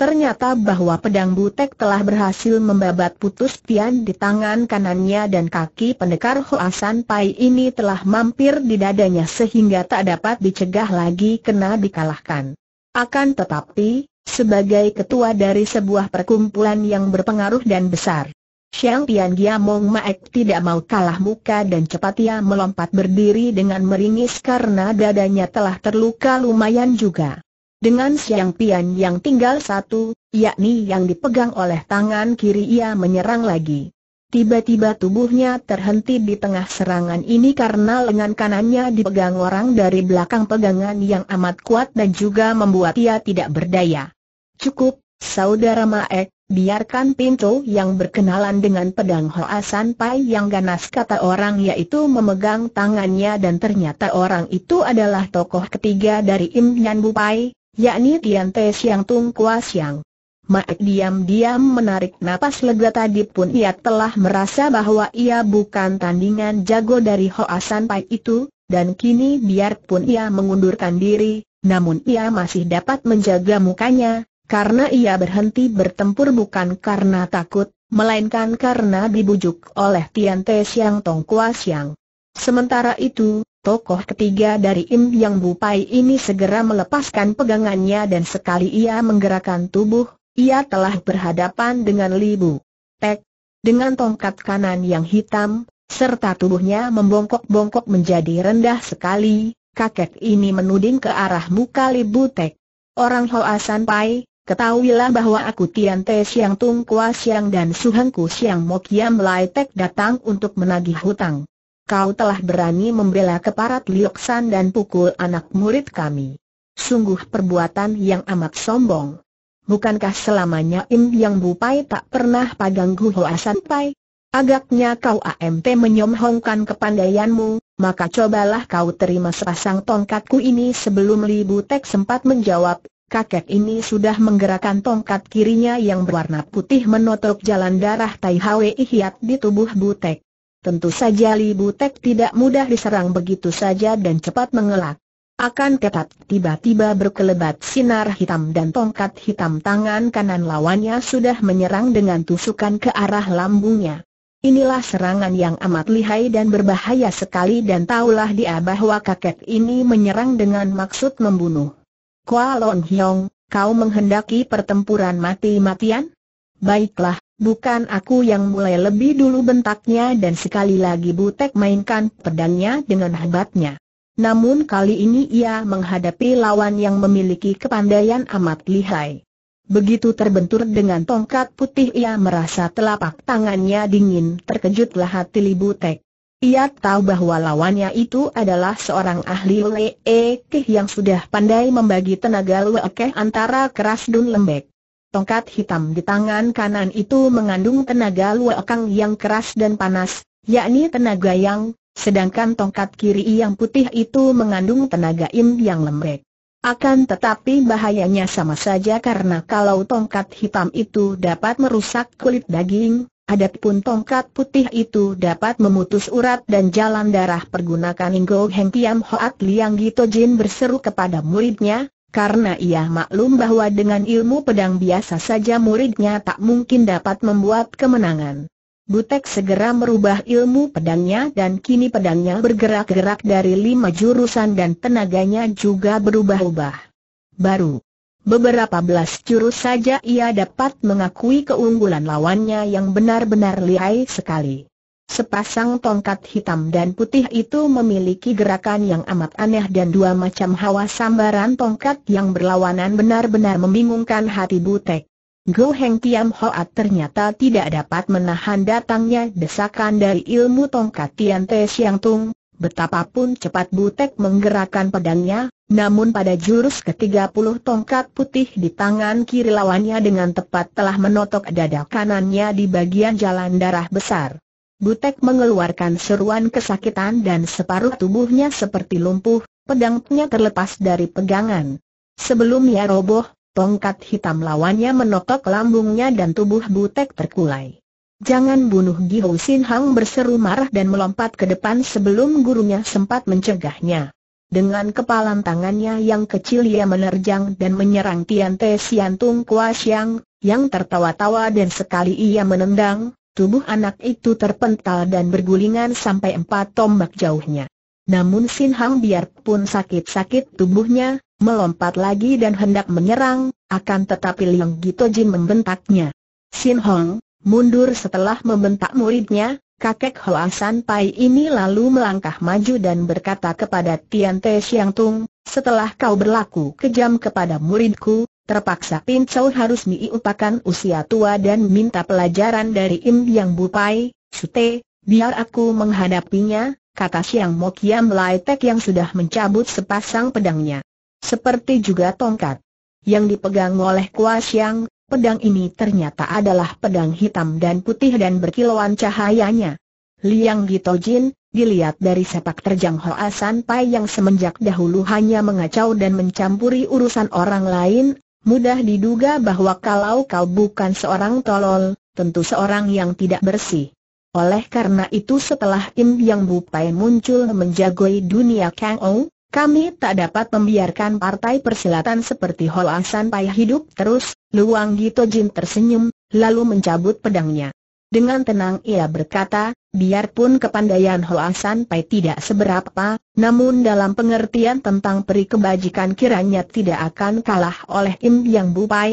Ternyata bahwa pedang butek telah berhasil membabat putus pian di tangan kanannya dan kaki pendekar Hoasan Pai ini telah mampir di dadanya sehingga tak dapat dicegah lagi kena dikalahkan. Akan tetapi, sebagai ketua dari sebuah perkumpulan yang berpengaruh dan besar, Xiang Tian Giamong Maek tidak mau kalah muka dan cepat ia melompat berdiri dengan meringis karena dadanya telah terluka lumayan juga. Dengan Xiang Tian yang tinggal satu, yakni yang dipegang oleh tangan kiri ia menyerang lagi. Tiba-tiba tubuhnya terhenti di tengah serangan ini karena lengan kanannya dipegang orang dari belakang pegangan yang amat kuat dan juga membuat ia tidak berdaya. Cukup, Saudara Maek, Biarkan pintu yang berkenalan dengan pedang Hoa San Pai yang ganas kata orang yaitu memegang tangannya dan ternyata orang itu adalah tokoh ketiga dari Im Nyan Bu Pai, yakni Tian Te Siang Tung Kua Siang. Maek diam-diam menarik napas lega tadi pun ia telah merasa bahwa ia bukan tandingan jago dari Hoa San Pai itu, dan kini biarpun ia mengundurkan diri, namun ia masih dapat menjaga mukanya, karena ia berhenti bertempur bukan karena takut, melainkan karena dibujuk oleh Tian Te Siang Tong Kua Siang. Sementara itu, tokoh ketiga dari Im Yang Bupai ini segera melepaskan pegangannya dan sekali ia menggerakkan tubuh, ia telah berhadapan dengan Libu. Tek, dengan tongkat kanan yang hitam, serta tubuhnya membongkok-bongkok menjadi rendah sekali, kakek ini menuding ke arah muka Libu Tek. Orang Hoa San Pai, Ketahuilah bahwa aku Tian Te Siang Tung Kua Siang dan Suhengku Siang Mo Kiam Lai Tek datang untuk menagih hutang. Kau telah berani membela keparat Lioksan dan pukul anak murid kami. Sungguh perbuatan yang amat sombong. Bukankah selamanya Im Yang Bupai tak pernah paganggu Hoa Sanpai? Agaknya kau AMT menyombongkan kepandaianmu, maka cobalah kau terima sepasang tongkatku ini sebelum Li Tek sempat menjawab, kakek ini sudah menggerakkan tongkat kirinya yang berwarna putih menotok jalan darah Tai Hwe Ihyat di tubuh Butek. Tentu saja Li Butek tidak mudah diserang begitu saja dan cepat mengelak. Akan ketat tiba-tiba berkelebat sinar hitam dan tongkat hitam tangan kanan lawannya sudah menyerang dengan tusukan ke arah lambungnya. Inilah serangan yang amat lihai dan berbahaya sekali dan taulah dia bahwa kakek ini menyerang dengan maksud membunuh. Kua Lon Hyong, kau menghendaki pertempuran mati-matian? Baiklah, bukan aku yang mulai lebih dulu bentaknya dan sekali lagi Butek mainkan pedangnya dengan hebatnya. Namun kali ini ia menghadapi lawan yang memiliki kepandaian amat lihai. Begitu terbentur dengan tongkat putih ia merasa telapak tangannya dingin terkejutlah hati Li Butek. Ia tahu bahwa lawannya itu adalah seorang ahli Lee e Keh yang sudah pandai membagi tenaga lue e Keh antara keras dan lembek. Tongkat hitam di tangan kanan itu mengandung tenaga lue e yang keras dan panas, yakni tenaga yang, sedangkan tongkat kiri yang putih itu mengandung tenaga im yang lembek. Akan tetapi bahayanya sama saja karena kalau tongkat hitam itu dapat merusak kulit daging, Adapun tongkat putih itu dapat memutus urat dan jalan darah pergunakan Inggo Heng Piam Hoat Liang Gito Jin berseru kepada muridnya, karena ia maklum bahwa dengan ilmu pedang biasa saja muridnya tak mungkin dapat membuat kemenangan. Butek segera merubah ilmu pedangnya dan kini pedangnya bergerak-gerak dari lima jurusan dan tenaganya juga berubah-ubah. Baru Beberapa belas jurus saja ia dapat mengakui keunggulan lawannya yang benar-benar lihai sekali. Sepasang tongkat hitam dan putih itu memiliki gerakan yang amat aneh dan dua macam hawa sambaran tongkat yang berlawanan benar-benar membingungkan hati Butek. Go Heng Tiam Hoat ternyata tidak dapat menahan datangnya desakan dari ilmu tongkat Tian Te Siang Tung, Betapapun cepat Butek menggerakkan pedangnya, namun pada jurus ke-30 tongkat putih di tangan kiri lawannya dengan tepat telah menotok dada kanannya di bagian jalan darah besar. Butek mengeluarkan seruan kesakitan dan separuh tubuhnya seperti lumpuh, pedangnya terlepas dari pegangan. Sebelum ia roboh, tongkat hitam lawannya menotok lambungnya dan tubuh Butek terkulai. Jangan bunuh Giho Sin Hang berseru marah dan melompat ke depan sebelum gurunya sempat mencegahnya. Dengan kepalan tangannya yang kecil ia menerjang dan menyerang Tian Te Sian Tung Kua Xiang, yang tertawa-tawa dan sekali ia menendang, tubuh anak itu terpental dan bergulingan sampai empat tombak jauhnya. Namun Sin Hang biarpun sakit-sakit tubuhnya, melompat lagi dan hendak menyerang, akan tetapi Liang Gito Jin membentaknya. Sin Hong, Mundur setelah membentak muridnya, kakek Hoa San Pai ini lalu melangkah maju dan berkata kepada Tian Te Siang Tung, setelah kau berlaku kejam kepada muridku, terpaksa Pin Chau harus diupakan usia tua dan minta pelajaran dari Im Yang bu pai, Sute, biar aku menghadapinya, kata Siang Mo Kiam Lai Tek yang sudah mencabut sepasang pedangnya. Seperti juga tongkat yang dipegang oleh Kua Siang, Pedang ini ternyata adalah pedang hitam dan putih dan berkilauan cahayanya. Liang Jin, dilihat dari sepak terjang Hoa Pai yang semenjak dahulu hanya mengacau dan mencampuri urusan orang lain, mudah diduga bahwa kalau kau bukan seorang tolol, tentu seorang yang tidak bersih. Oleh karena itu setelah Im Yang Bupai muncul menjagoi dunia Kang Ou, kami tak dapat membiarkan partai persilatan seperti Hoa Pai hidup terus, Luang Gito Jin tersenyum, lalu mencabut pedangnya. Dengan tenang ia berkata, biarpun kepandaian Hoa Pai tidak seberapa, namun dalam pengertian tentang peri kebajikan kiranya tidak akan kalah oleh Im Yang Bupai.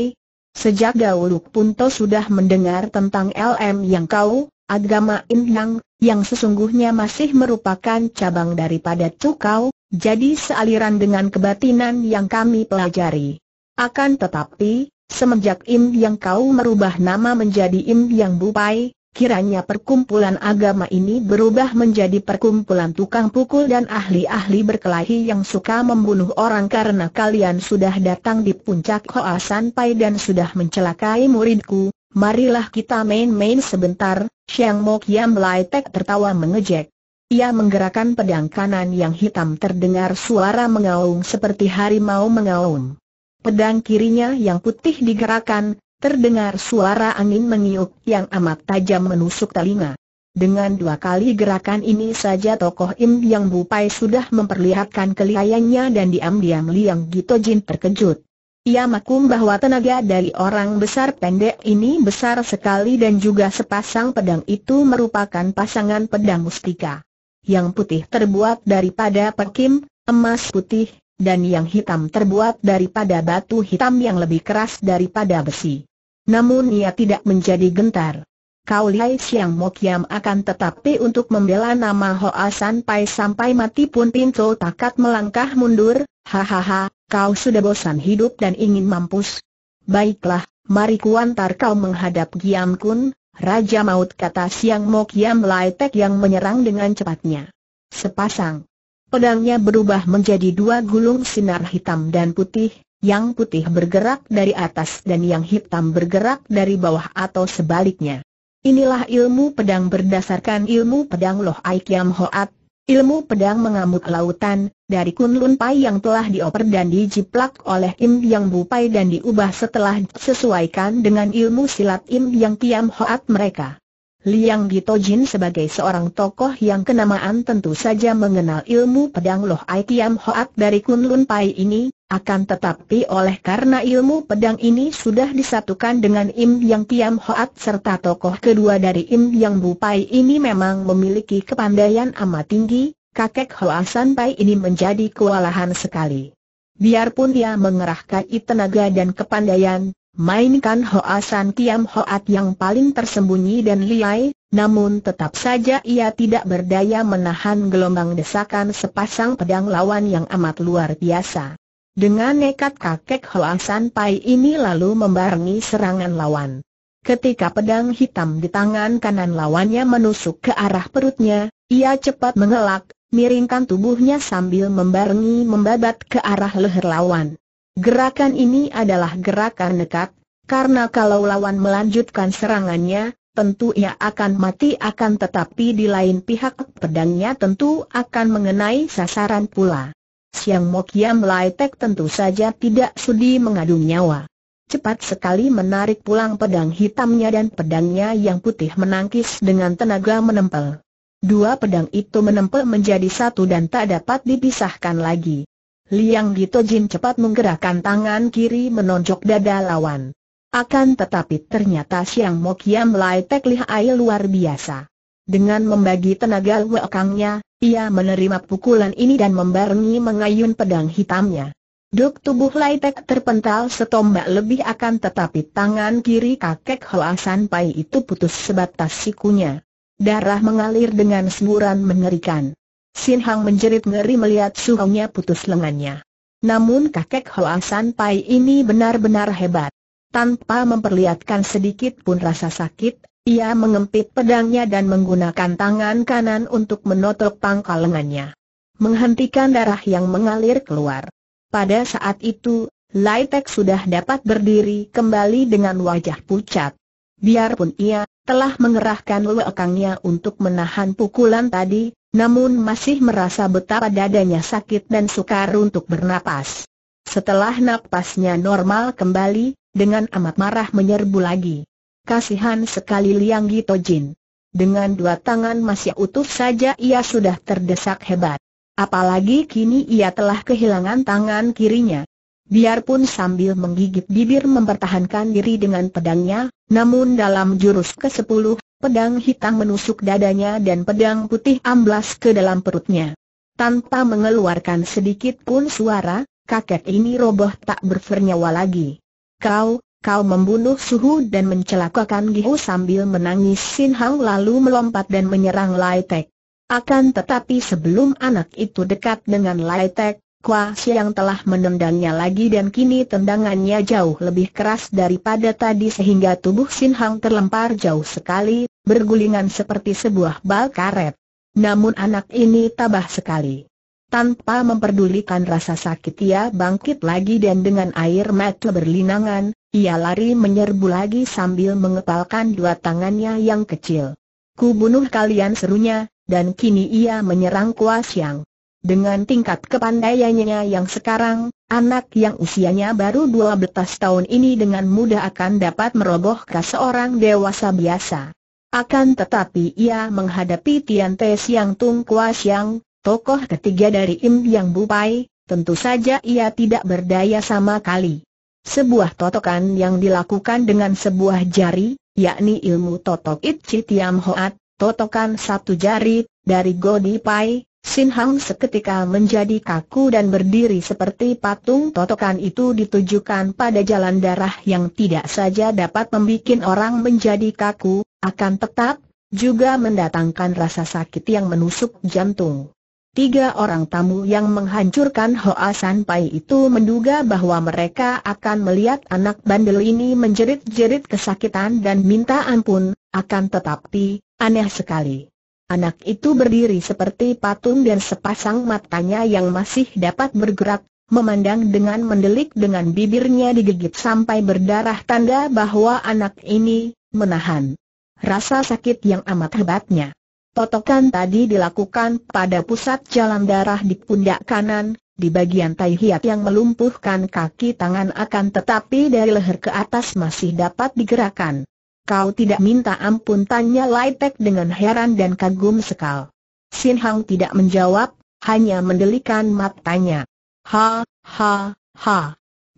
Sejak dahulu Punto sudah mendengar tentang LM Yang Kau, agama Yin Yang, yang sesungguhnya masih merupakan cabang daripada Cukau, jadi sealiran dengan kebatinan yang kami pelajari. Akan tetapi, semenjak Im Yang kau merubah nama menjadi Im Yang Bupai, kiranya perkumpulan agama ini berubah menjadi perkumpulan tukang pukul dan ahli-ahli berkelahi yang suka membunuh orang karena kalian sudah datang di puncak Hoa Sanpai dan sudah mencelakai muridku, marilah kita main-main sebentar, Xiang Mo Kiam Lai Tek tertawa mengejek. Ia menggerakkan pedang kanan yang hitam terdengar suara mengaung seperti harimau mengaung. Pedang kirinya yang putih digerakkan, terdengar suara angin mengiuk yang amat tajam menusuk telinga. Dengan dua kali gerakan ini saja tokoh Im Yang Bupai sudah memperlihatkan kelihayannya dan diam-diam Liang Gitojin terkejut. Ia maklum bahwa tenaga dari orang besar pendek ini besar sekali dan juga sepasang pedang itu merupakan pasangan pedang mustika. Yang putih terbuat daripada perkim, emas putih, dan yang hitam terbuat daripada batu hitam yang lebih keras daripada besi. Namun ia tidak menjadi gentar. Kau lihat Siang Mokiam akan tetapi untuk membela nama Hoa San Pai sampai mati pun Pinto takat melangkah mundur, hahaha, kau sudah bosan hidup dan ingin mampus. Baiklah, mari kuantar kau menghadap Giam Kun, Raja Maut kata Siang Mo Kiam Lai Tek yang menyerang dengan cepatnya. Sepasang. Pedangnya berubah menjadi dua gulung sinar hitam dan putih, yang putih bergerak dari atas dan yang hitam bergerak dari bawah atau sebaliknya. Inilah ilmu pedang berdasarkan ilmu pedang Loh Aikiam Hoat, Ilmu pedang mengamuk lautan, dari Kunlun Pai yang telah dioper dan dijiplak oleh Im Yang bu pai dan diubah setelah disesuaikan dengan ilmu silat Im Yang kiam Hoat mereka. Liang Jin sebagai seorang tokoh yang kenamaan tentu saja mengenal ilmu pedang Loh Ai Tiam Hoat dari Kunlun Pai ini, akan tetapi oleh karena ilmu pedang ini sudah disatukan dengan Im Yang Tiam Hoat serta tokoh kedua dari Im Yang Bupai ini memang memiliki kepandaian amat tinggi, kakek Hoasan Pai ini menjadi kewalahan sekali. Biarpun dia mengerahkan tenaga dan kepandaian, mainkan Hoasan San Tiam Hoat yang paling tersembunyi dan liai, namun tetap saja ia tidak berdaya menahan gelombang desakan sepasang pedang lawan yang amat luar biasa. Dengan nekat kakek Hoa pai ini lalu membarengi serangan lawan. Ketika pedang hitam di tangan kanan lawannya menusuk ke arah perutnya, ia cepat mengelak, miringkan tubuhnya sambil membarengi membabat ke arah leher lawan. Gerakan ini adalah gerakan nekat, karena kalau lawan melanjutkan serangannya, tentu ia akan mati akan tetapi di lain pihak pedangnya tentu akan mengenai sasaran pula. Siang Mokiam Laitek tentu saja tidak sudi mengadu nyawa. Cepat sekali menarik pulang pedang hitamnya dan pedangnya yang putih menangkis dengan tenaga menempel. Dua pedang itu menempel menjadi satu dan tak dapat dipisahkan lagi. Liang Gitojin cepat menggerakkan tangan kiri menonjok dada lawan. Akan tetapi ternyata Siang Mokiam Lai Tek lihai luar biasa. Dengan membagi tenaga wakangnya ia menerima pukulan ini dan membarengi mengayun pedang hitamnya. Duk tubuh Laitek terpental setombak lebih akan tetapi tangan kiri kakek Hoa pai itu putus sebatas sikunya. Darah mengalir dengan semburan mengerikan. Sin Hang menjerit ngeri melihat suhunya putus lengannya. Namun kakek Hoa pai ini benar-benar hebat. Tanpa memperlihatkan sedikit pun rasa sakit, ia mengempit pedangnya dan menggunakan tangan kanan untuk menotok pangkal lengannya. Menghentikan darah yang mengalir keluar. Pada saat itu, Laitek sudah dapat berdiri kembali dengan wajah pucat. Biarpun ia telah mengerahkan lekangnya untuk menahan pukulan tadi, namun masih merasa betapa dadanya sakit dan sukar untuk bernapas. Setelah napasnya normal kembali, dengan amat marah menyerbu lagi. Kasihan sekali Liang Gitojin. Dengan dua tangan masih utuh saja ia sudah terdesak hebat. Apalagi kini ia telah kehilangan tangan kirinya. Biarpun sambil menggigit bibir mempertahankan diri dengan pedangnya, namun dalam jurus ke-10, pedang hitam menusuk dadanya dan pedang putih amblas ke dalam perutnya. Tanpa mengeluarkan sedikit pun suara, kakek ini roboh tak bernyawa lagi. Kau, kau membunuh Suhu dan mencelakakan Gihu sambil menangis Sin Hang lalu melompat dan menyerang Lai Tek. Akan tetapi sebelum anak itu dekat dengan Lai Tek, Kwa yang telah menendangnya lagi dan kini tendangannya jauh lebih keras daripada tadi sehingga tubuh Sin Hang terlempar jauh sekali, bergulingan seperti sebuah bal karet. Namun anak ini tabah sekali. Tanpa memperdulikan rasa sakit ia bangkit lagi dan dengan air mata berlinangan, ia lari menyerbu lagi sambil mengepalkan dua tangannya yang kecil. Ku bunuh kalian serunya, dan kini ia menyerang Kuas Yang. Dengan tingkat kepandaiannya yang sekarang, anak yang usianya baru dua belas tahun ini dengan mudah akan dapat merobohkan seorang dewasa biasa. Akan tetapi ia menghadapi Tian Te Siang Tung Kuas Yang, tokoh ketiga dari Im Yang Bupai, tentu saja ia tidak berdaya sama kali sebuah totokan yang dilakukan dengan sebuah jari, yakni ilmu totok Itchi Tiam Hoat, totokan satu jari, dari Godi Pai, Sin Hang seketika menjadi kaku dan berdiri seperti patung totokan itu ditujukan pada jalan darah yang tidak saja dapat membuat orang menjadi kaku, akan tetap, juga mendatangkan rasa sakit yang menusuk jantung. Tiga orang tamu yang menghancurkan Hoa San Pai itu menduga bahwa mereka akan melihat anak bandel ini menjerit-jerit kesakitan dan minta ampun, akan tetapi, aneh sekali. Anak itu berdiri seperti patung dan sepasang matanya yang masih dapat bergerak, memandang dengan mendelik dengan bibirnya digigit sampai berdarah tanda bahwa anak ini menahan rasa sakit yang amat hebatnya. Totokan tadi dilakukan pada pusat jalan darah di pundak kanan, di bagian tai yang melumpuhkan kaki tangan akan tetapi dari leher ke atas masih dapat digerakkan. Kau tidak minta ampun tanya Laitek dengan heran dan kagum sekal. Sin Hang tidak menjawab, hanya mendelikan matanya. Ha, ha, ha.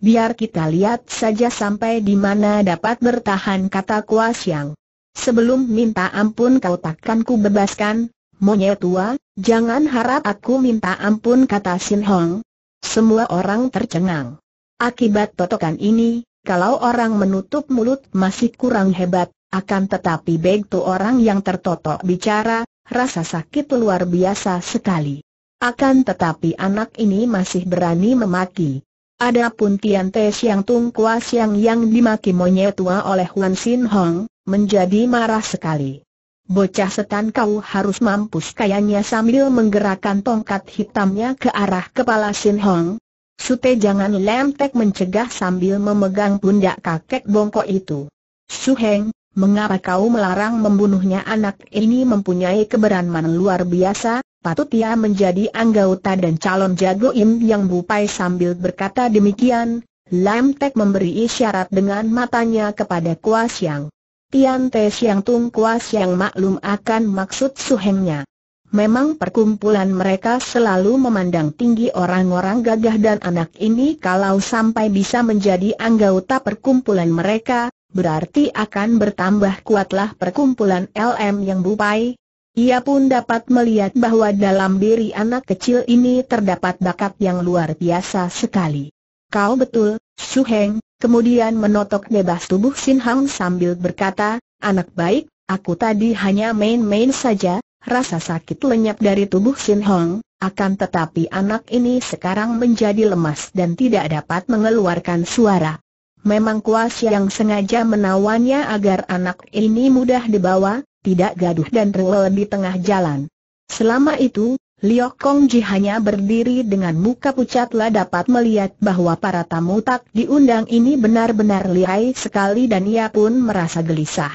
Biar kita lihat saja sampai di mana dapat bertahan kata Kuas Yang. Sebelum minta ampun kau takkan ku bebaskan, monyet tua, jangan harap aku minta ampun kata Sin Hong. Semua orang tercengang. Akibat totokan ini, kalau orang menutup mulut masih kurang hebat, akan tetapi begitu orang yang tertotok bicara, rasa sakit luar biasa sekali. Akan tetapi anak ini masih berani memaki. Adapun Tian Te Siang Tung Kua Siang yang dimaki monyet tua oleh Wan Sin Hong, menjadi marah sekali. Bocah setan kau harus mampus kayanya sambil menggerakkan tongkat hitamnya ke arah kepala Sin Hong. Sute jangan lemtek mencegah sambil memegang pundak kakek bongkok itu. Su Heng, mengapa kau melarang membunuhnya anak ini mempunyai keberanian luar biasa, patut ia menjadi anggota dan calon jago im yang bupai sambil berkata demikian, Lam Tek memberi isyarat dengan matanya kepada Kuas Yang. Tian Te Siang Tung Kuas yang maklum akan maksud suhemnya. Memang perkumpulan mereka selalu memandang tinggi orang-orang gagah dan anak ini kalau sampai bisa menjadi anggota perkumpulan mereka, berarti akan bertambah kuatlah perkumpulan LM yang bupai. Ia pun dapat melihat bahwa dalam diri anak kecil ini terdapat bakat yang luar biasa sekali. Kau betul, Suheng, kemudian menotok bebas tubuh Sin Hang sambil berkata, Anak baik, aku tadi hanya main-main saja, rasa sakit lenyap dari tubuh Sin Hong. akan tetapi anak ini sekarang menjadi lemas dan tidak dapat mengeluarkan suara. Memang kuas yang sengaja menawannya agar anak ini mudah dibawa, tidak gaduh dan rewel di tengah jalan. Selama itu, Liok Kong Ji hanya berdiri dengan muka pucatlah dapat melihat bahwa para tamu tak diundang ini benar-benar lihai sekali dan ia pun merasa gelisah.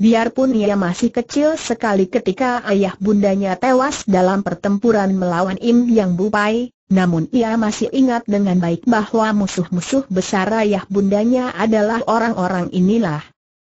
Biarpun ia masih kecil sekali ketika ayah bundanya tewas dalam pertempuran melawan Im Yang Bupai, namun ia masih ingat dengan baik bahwa musuh-musuh besar ayah bundanya adalah orang-orang inilah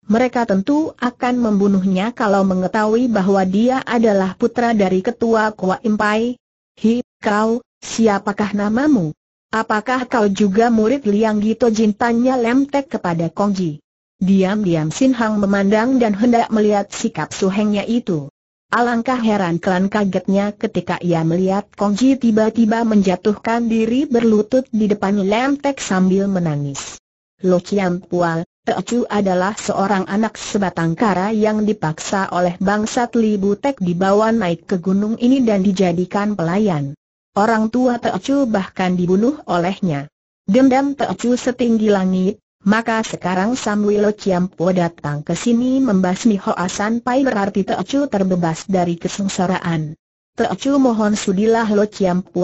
mereka tentu akan membunuhnya kalau mengetahui bahwa dia adalah putra dari ketua Kua Impai. Hi, kau, siapakah namamu? Apakah kau juga murid Liang Gito Jin? Lemtek kepada Kongji. Diam-diam Sin Hang memandang dan hendak melihat sikap suhengnya itu. Alangkah heran kelan kagetnya ketika ia melihat Kongji tiba-tiba menjatuhkan diri berlutut di depan Lemtek sambil menangis. Lo Chiang Pual, Teocu adalah seorang anak sebatang kara yang dipaksa oleh bangsa Li Butek dibawa naik ke gunung ini dan dijadikan pelayan. Orang tua Teocu bahkan dibunuh olehnya. Dendam Teocu setinggi langit, maka sekarang Samuel Ciampo datang ke sini membasmi hoasan. San Pai berarti Teocu terbebas dari kesengsaraan. Teocu mohon sudilah Lo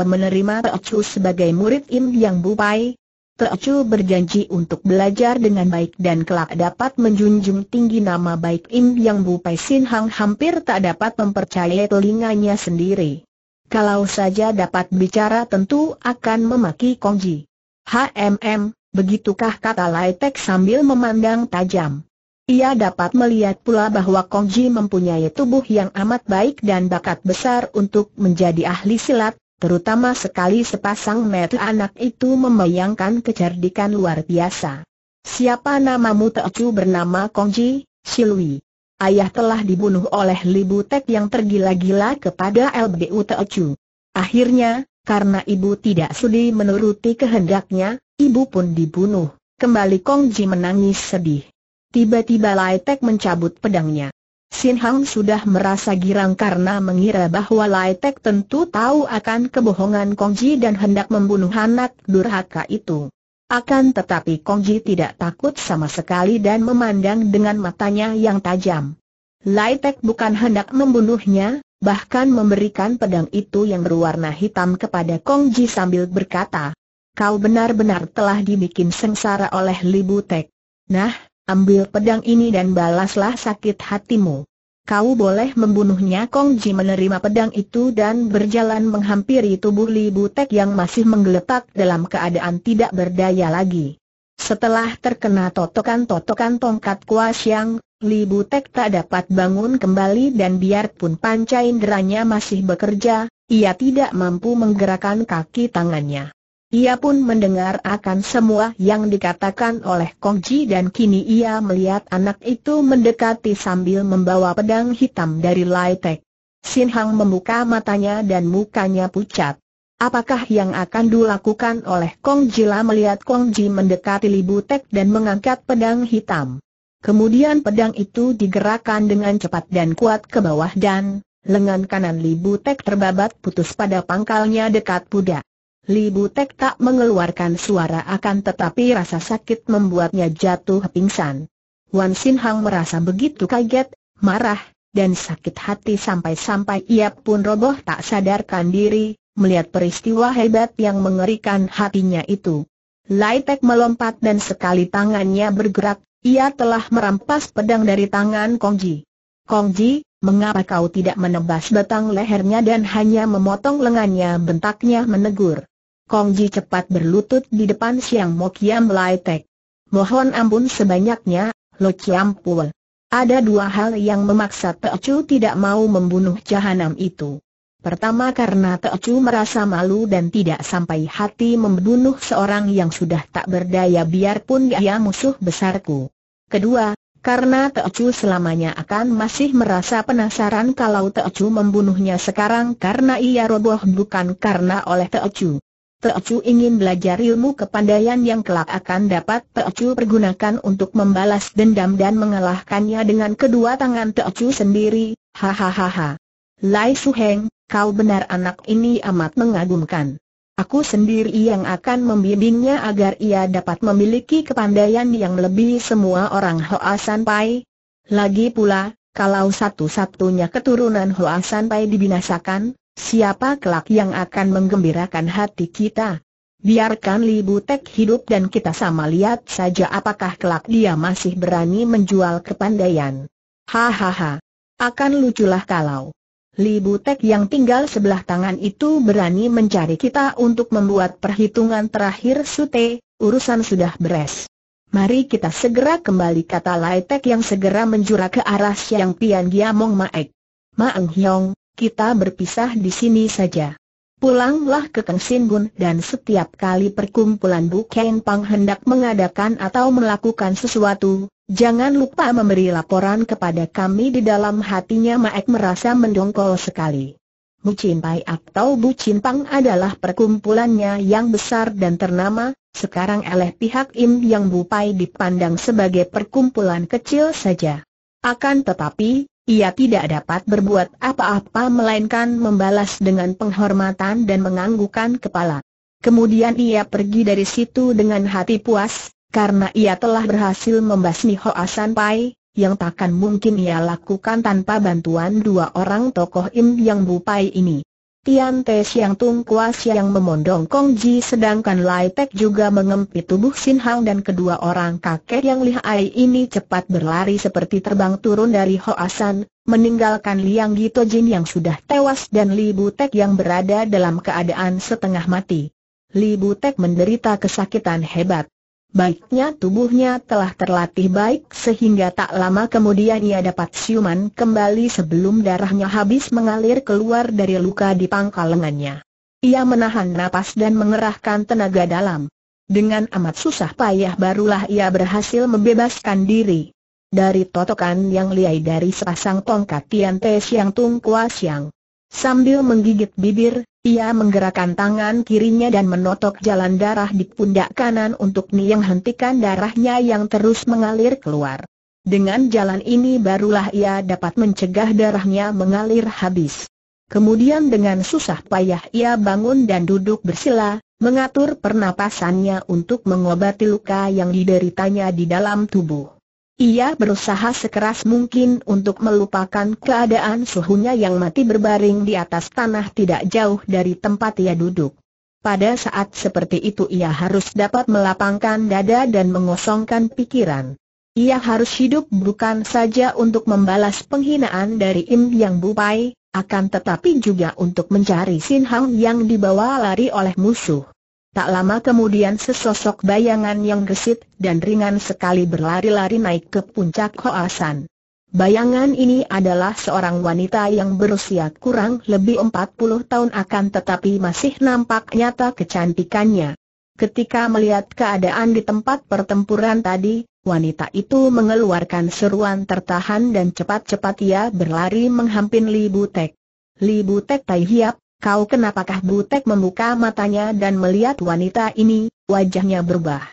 menerima Teocu sebagai murid Im Yang Bupai, Teocu berjanji untuk belajar dengan baik dan kelak dapat menjunjung tinggi nama baik Im Yang Bu Pai Sin Hang hampir tak dapat mempercayai telinganya sendiri. Kalau saja dapat bicara tentu akan memaki Kongji. HMM, begitukah kata Lai Tek sambil memandang tajam. Ia dapat melihat pula bahwa Kongji mempunyai tubuh yang amat baik dan bakat besar untuk menjadi ahli silat, Terutama sekali sepasang mata anak itu membayangkan kecerdikan luar biasa. Siapa namamu Teocu bernama Kongji, Silwi. Ayah telah dibunuh oleh Libu Tek yang tergila-gila kepada LBU Teocu. Akhirnya, karena ibu tidak sudi menuruti kehendaknya, ibu pun dibunuh. Kembali Kongji menangis sedih. Tiba-tiba Lai Tek mencabut pedangnya. Sin Hang sudah merasa girang karena mengira bahwa Lai Tek tentu tahu akan kebohongan Kongji dan hendak membunuh anak durhaka itu. Akan tetapi Kongji tidak takut sama sekali dan memandang dengan matanya yang tajam. Lai Tek bukan hendak membunuhnya, bahkan memberikan pedang itu yang berwarna hitam kepada Kongji sambil berkata, Kau benar-benar telah dibikin sengsara oleh Libu Tek. Nah, Ambil pedang ini dan balaslah sakit hatimu. Kau boleh membunuhnya Kong Ji menerima pedang itu dan berjalan menghampiri tubuh Li Butek yang masih menggeletak dalam keadaan tidak berdaya lagi. Setelah terkena totokan-totokan tongkat kuas yang, Li Butek tak dapat bangun kembali dan biarpun panca inderanya masih bekerja, ia tidak mampu menggerakkan kaki tangannya. Ia pun mendengar akan semua yang dikatakan oleh Kong Ji dan kini ia melihat anak itu mendekati sambil membawa pedang hitam dari Lai Tek. Sin Hang membuka matanya dan mukanya pucat. Apakah yang akan dilakukan oleh Kong Lah melihat Kong Ji mendekati Libu Tek dan mengangkat pedang hitam? Kemudian pedang itu digerakkan dengan cepat dan kuat ke bawah dan lengan kanan Libu Tek terbabat putus pada pangkalnya dekat puda. Li Butek tak mengeluarkan suara akan tetapi rasa sakit membuatnya jatuh pingsan. Wan Sin Hang merasa begitu kaget, marah, dan sakit hati sampai-sampai ia pun roboh tak sadarkan diri, melihat peristiwa hebat yang mengerikan hatinya itu. Lai Tek melompat dan sekali tangannya bergerak, ia telah merampas pedang dari tangan Kong Ji. Kong Ji, mengapa kau tidak menebas batang lehernya dan hanya memotong lengannya bentaknya menegur. Kong Ji cepat berlutut di depan Siang Mo Kiam Lai Tek. Mohon ampun sebanyaknya, Lo Kiam Pul. Ada dua hal yang memaksa Teo Chu tidak mau membunuh jahanam itu. Pertama karena Teo Chu merasa malu dan tidak sampai hati membunuh seorang yang sudah tak berdaya biarpun dia musuh besarku. Kedua, karena Teo Chu selamanya akan masih merasa penasaran kalau Teo Chu membunuhnya sekarang karena ia roboh bukan karena oleh Teo Chu. Teocu ingin belajar ilmu kepandaian yang kelak akan dapat Teocu pergunakan untuk membalas dendam dan mengalahkannya dengan kedua tangan Teocu sendiri, hahaha. Lai Suheng, kau benar anak ini amat mengagumkan. Aku sendiri yang akan membimbingnya agar ia dapat memiliki kepandaian yang lebih semua orang Hoa Sanpai. Lagi pula, kalau satu-satunya keturunan Hoa Sanpai dibinasakan, Siapa kelak yang akan menggembirakan hati kita? Biarkan Li Butek hidup dan kita sama lihat saja apakah kelak dia masih berani menjual kepandaian. Hahaha. Akan luculah kalau Li Butek yang tinggal sebelah tangan itu berani mencari kita untuk membuat perhitungan terakhir Sute, urusan sudah beres. Mari kita segera kembali kata Lai Tek yang segera menjura ke arah Siang Pian Giamong Maek. Maeng Hyong, kita berpisah di sini saja. Pulanglah ke Kang Bun dan setiap kali perkumpulan Bu Pang hendak mengadakan atau melakukan sesuatu, jangan lupa memberi laporan kepada kami di dalam hatinya Maek merasa mendongkol sekali. Bu Chin Pai atau Bu Chin adalah perkumpulannya yang besar dan ternama, sekarang oleh pihak Im Yang Bu dipandang sebagai perkumpulan kecil saja. Akan tetapi, ia tidak dapat berbuat apa-apa melainkan membalas dengan penghormatan dan menganggukkan kepala. Kemudian ia pergi dari situ dengan hati puas, karena ia telah berhasil membasmi Hoa San Pai, yang takkan mungkin ia lakukan tanpa bantuan dua orang tokoh Im Yang Bupai ini. Tian Te Siang Tung Kuas yang memondong Kong Ji sedangkan Lai Pek juga mengempit tubuh Sin Hang dan kedua orang kakek yang lihai ini cepat berlari seperti terbang turun dari Hoasan, meninggalkan Liang Gito Jin yang sudah tewas dan Li Bu Butek yang berada dalam keadaan setengah mati. Li Bu Butek menderita kesakitan hebat. Baiknya tubuhnya telah terlatih baik sehingga tak lama kemudian ia dapat siuman kembali sebelum darahnya habis mengalir keluar dari luka di pangkal lengannya. Ia menahan napas dan mengerahkan tenaga dalam. Dengan amat susah payah barulah ia berhasil membebaskan diri. Dari totokan yang liai dari sepasang tongkat Tian Te Siang Tung Kua Siang. Sambil menggigit bibir, ia menggerakkan tangan kirinya dan menotok jalan darah di pundak kanan untuk Niang hentikan darahnya yang terus mengalir keluar. Dengan jalan ini barulah ia dapat mencegah darahnya mengalir habis. Kemudian dengan susah payah ia bangun dan duduk bersila, mengatur pernapasannya untuk mengobati luka yang dideritanya di dalam tubuh. Ia berusaha sekeras mungkin untuk melupakan keadaan suhunya yang mati berbaring di atas tanah tidak jauh dari tempat ia duduk. Pada saat seperti itu ia harus dapat melapangkan dada dan mengosongkan pikiran. Ia harus hidup bukan saja untuk membalas penghinaan dari Im Yang Bupai, akan tetapi juga untuk mencari Sin Hang yang dibawa lari oleh musuh. Tak lama kemudian sesosok bayangan yang gesit dan ringan sekali berlari-lari naik ke puncak Hoasan. Bayangan ini adalah seorang wanita yang berusia kurang lebih 40 tahun akan tetapi masih nampak nyata kecantikannya. Ketika melihat keadaan di tempat pertempuran tadi, wanita itu mengeluarkan seruan tertahan dan cepat-cepat ia berlari menghampiri Li Butek. Li Butek Tai Hiap Kau kenapakah Butek membuka matanya dan melihat wanita ini, wajahnya berubah.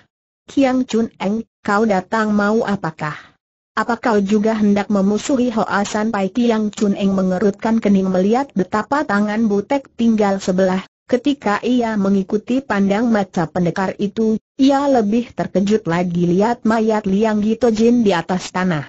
Kiang Chun Eng, kau datang mau apakah? Apa kau juga hendak memusuhi Hoa San Pai Kiang Chun Eng mengerutkan kening melihat betapa tangan Butek tinggal sebelah, ketika ia mengikuti pandang mata pendekar itu, ia lebih terkejut lagi lihat mayat Liang Gito Jin di atas tanah.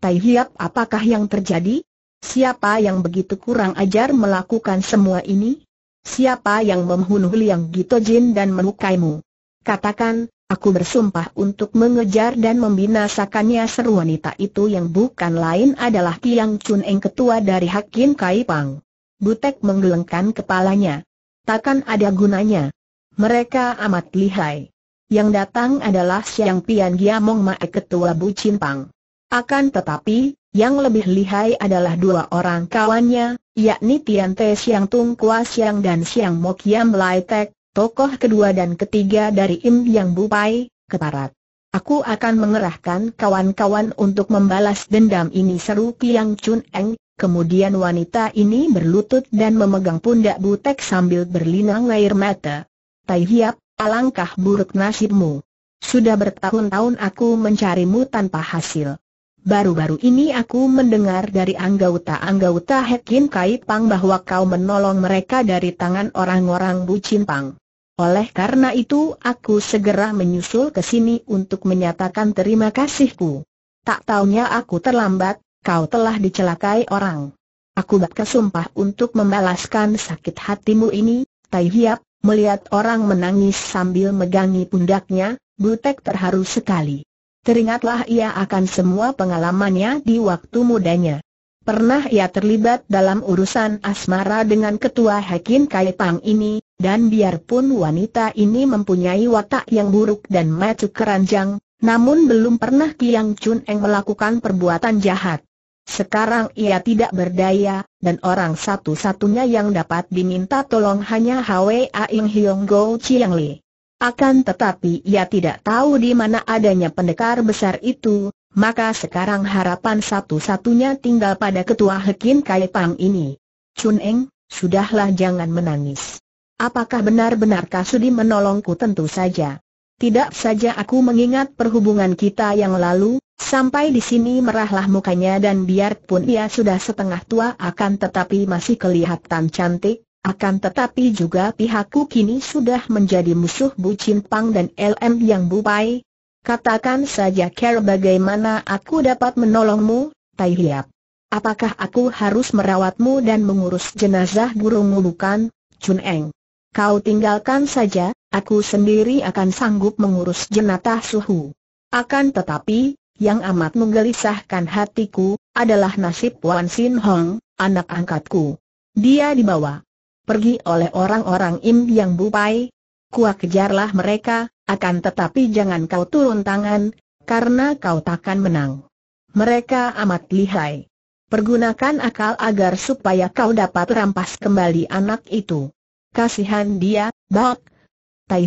Tai Hiap apakah yang terjadi? Siapa yang begitu kurang ajar melakukan semua ini? Siapa yang membunuh Liang Gitojin dan melukaimu? Katakan, aku bersumpah untuk mengejar dan membinasakannya seru wanita itu yang bukan lain adalah Tiang Chun Eng ketua dari Hakim Kai Pang. Butek menggelengkan kepalanya. Takkan ada gunanya. Mereka amat lihai. Yang datang adalah Siang Pian Giamong Mae ketua Bu Pang. Akan tetapi, yang lebih lihai adalah dua orang kawannya, yakni Tian Te Siang Tung Kua Siang dan Siang Mok Yam Lai Tek, tokoh kedua dan ketiga dari Im Yang Bupai, keparat. Aku akan mengerahkan kawan-kawan untuk membalas dendam ini seru Kiang Chun Eng, kemudian wanita ini berlutut dan memegang pundak butek sambil berlinang air mata. Tai Hiap, alangkah buruk nasibmu. Sudah bertahun-tahun aku mencarimu tanpa hasil. Baru-baru ini aku mendengar dari anggota-anggota Hekin Kai Pang bahwa kau menolong mereka dari tangan orang-orang Bucin Pang. Oleh karena itu aku segera menyusul ke sini untuk menyatakan terima kasihku. Tak taunya aku terlambat, kau telah dicelakai orang. Aku berkesumpah untuk membalaskan sakit hatimu ini, Tai Hiap, melihat orang menangis sambil megangi pundaknya, Butek terharu sekali. Teringatlah ia akan semua pengalamannya di waktu mudanya. Pernah ia terlibat dalam urusan asmara dengan ketua Hakim Kaipang ini, dan biarpun wanita ini mempunyai watak yang buruk dan macu keranjang, namun belum pernah Kiang Chun Eng melakukan perbuatan jahat. Sekarang ia tidak berdaya, dan orang satu-satunya yang dapat diminta tolong hanya Hwa Ing Hiong Go Chiang Li. Akan tetapi ia tidak tahu di mana adanya pendekar besar itu, maka sekarang harapan satu-satunya tinggal pada ketua Hekin Kai Pang ini. Chun Eng, sudahlah jangan menangis. Apakah benar benar Kasudi menolongku tentu saja? Tidak saja aku mengingat perhubungan kita yang lalu, sampai di sini merahlah mukanya dan biarpun ia sudah setengah tua akan tetapi masih kelihatan cantik, akan tetapi juga pihakku kini sudah menjadi musuh Bu Chin dan LM Yang Bupai. Katakan saja Care bagaimana aku dapat menolongmu, Tai Hiap. Apakah aku harus merawatmu dan mengurus jenazah burungmu bukan, Chun Eng? Kau tinggalkan saja, aku sendiri akan sanggup mengurus jenatah suhu. Akan tetapi, yang amat menggelisahkan hatiku, adalah nasib Wan Sin Hong, anak angkatku. Dia dibawa pergi oleh orang-orang Im yang bupai. Kuak kejarlah mereka, akan tetapi jangan kau turun tangan, karena kau takkan menang. Mereka amat lihai. Pergunakan akal agar supaya kau dapat rampas kembali anak itu. Kasihan dia, Bob. Tai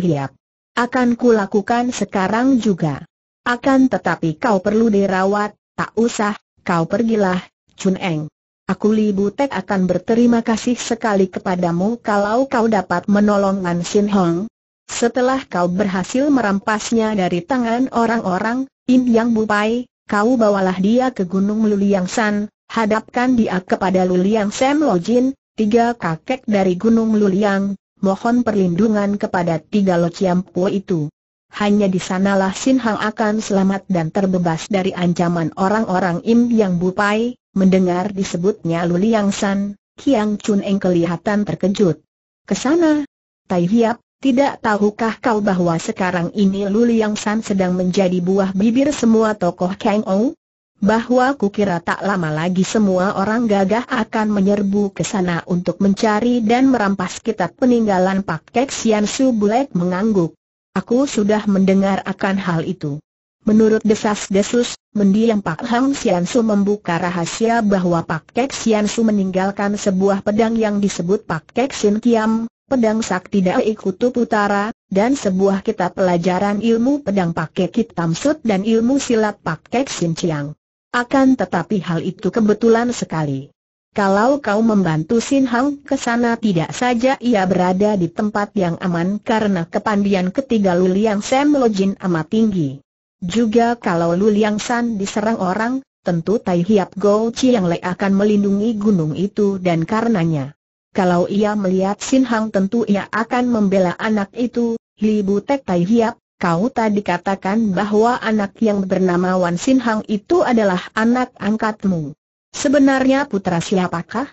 Akan kulakukan sekarang juga. Akan tetapi kau perlu dirawat, tak usah, kau pergilah, Chun Eng. Aku Li Butek akan berterima kasih sekali kepadamu kalau kau dapat menolong An Sin Hong. Setelah kau berhasil merampasnya dari tangan orang-orang, In Yang Bupai, kau bawalah dia ke Gunung Luliang San, hadapkan dia kepada Luliang Sam Jin, tiga kakek dari Gunung Luliang, mohon perlindungan kepada tiga Lo Chiam Po itu. Hanya di sanalah Sin Hang akan selamat dan terbebas dari ancaman orang-orang Im yang bupai, mendengar disebutnya Lu Liang San, Kiang Chun Eng kelihatan terkejut. Kesana, Tai Hiap, tidak tahukah kau bahwa sekarang ini Lu Liang San sedang menjadi buah bibir semua tokoh Kang Ou? Bahwa kukira tak lama lagi semua orang gagah akan menyerbu ke sana untuk mencari dan merampas kitab peninggalan Pak Kek Sian Su Bulek mengangguk. Aku sudah mendengar akan hal itu. Menurut desas-desus, mendiang Pak Hang Sian Su membuka rahasia bahwa Pak Kek Sian Su meninggalkan sebuah pedang yang disebut Pak Kek Sin Kiam, pedang sakti Dai Kutub Utara, dan sebuah kitab pelajaran ilmu pedang Pak Kek Hitam Sud dan ilmu silat Pak Kek Sin Chiang. Akan tetapi hal itu kebetulan sekali. Kalau kau membantu Sin Hang ke sana tidak saja ia berada di tempat yang aman karena kepandian ketiga Luliang Sam Lojin amat tinggi. Juga kalau Luliang San diserang orang, tentu Tai Hiap Go yang Le akan melindungi gunung itu dan karenanya. Kalau ia melihat Sin Hang tentu ia akan membela anak itu, Li Bu Butek Tai Hiap, Kau tadi katakan bahwa anak yang bernama Wan Sin Hang itu adalah anak angkatmu. Sebenarnya putra siapakah?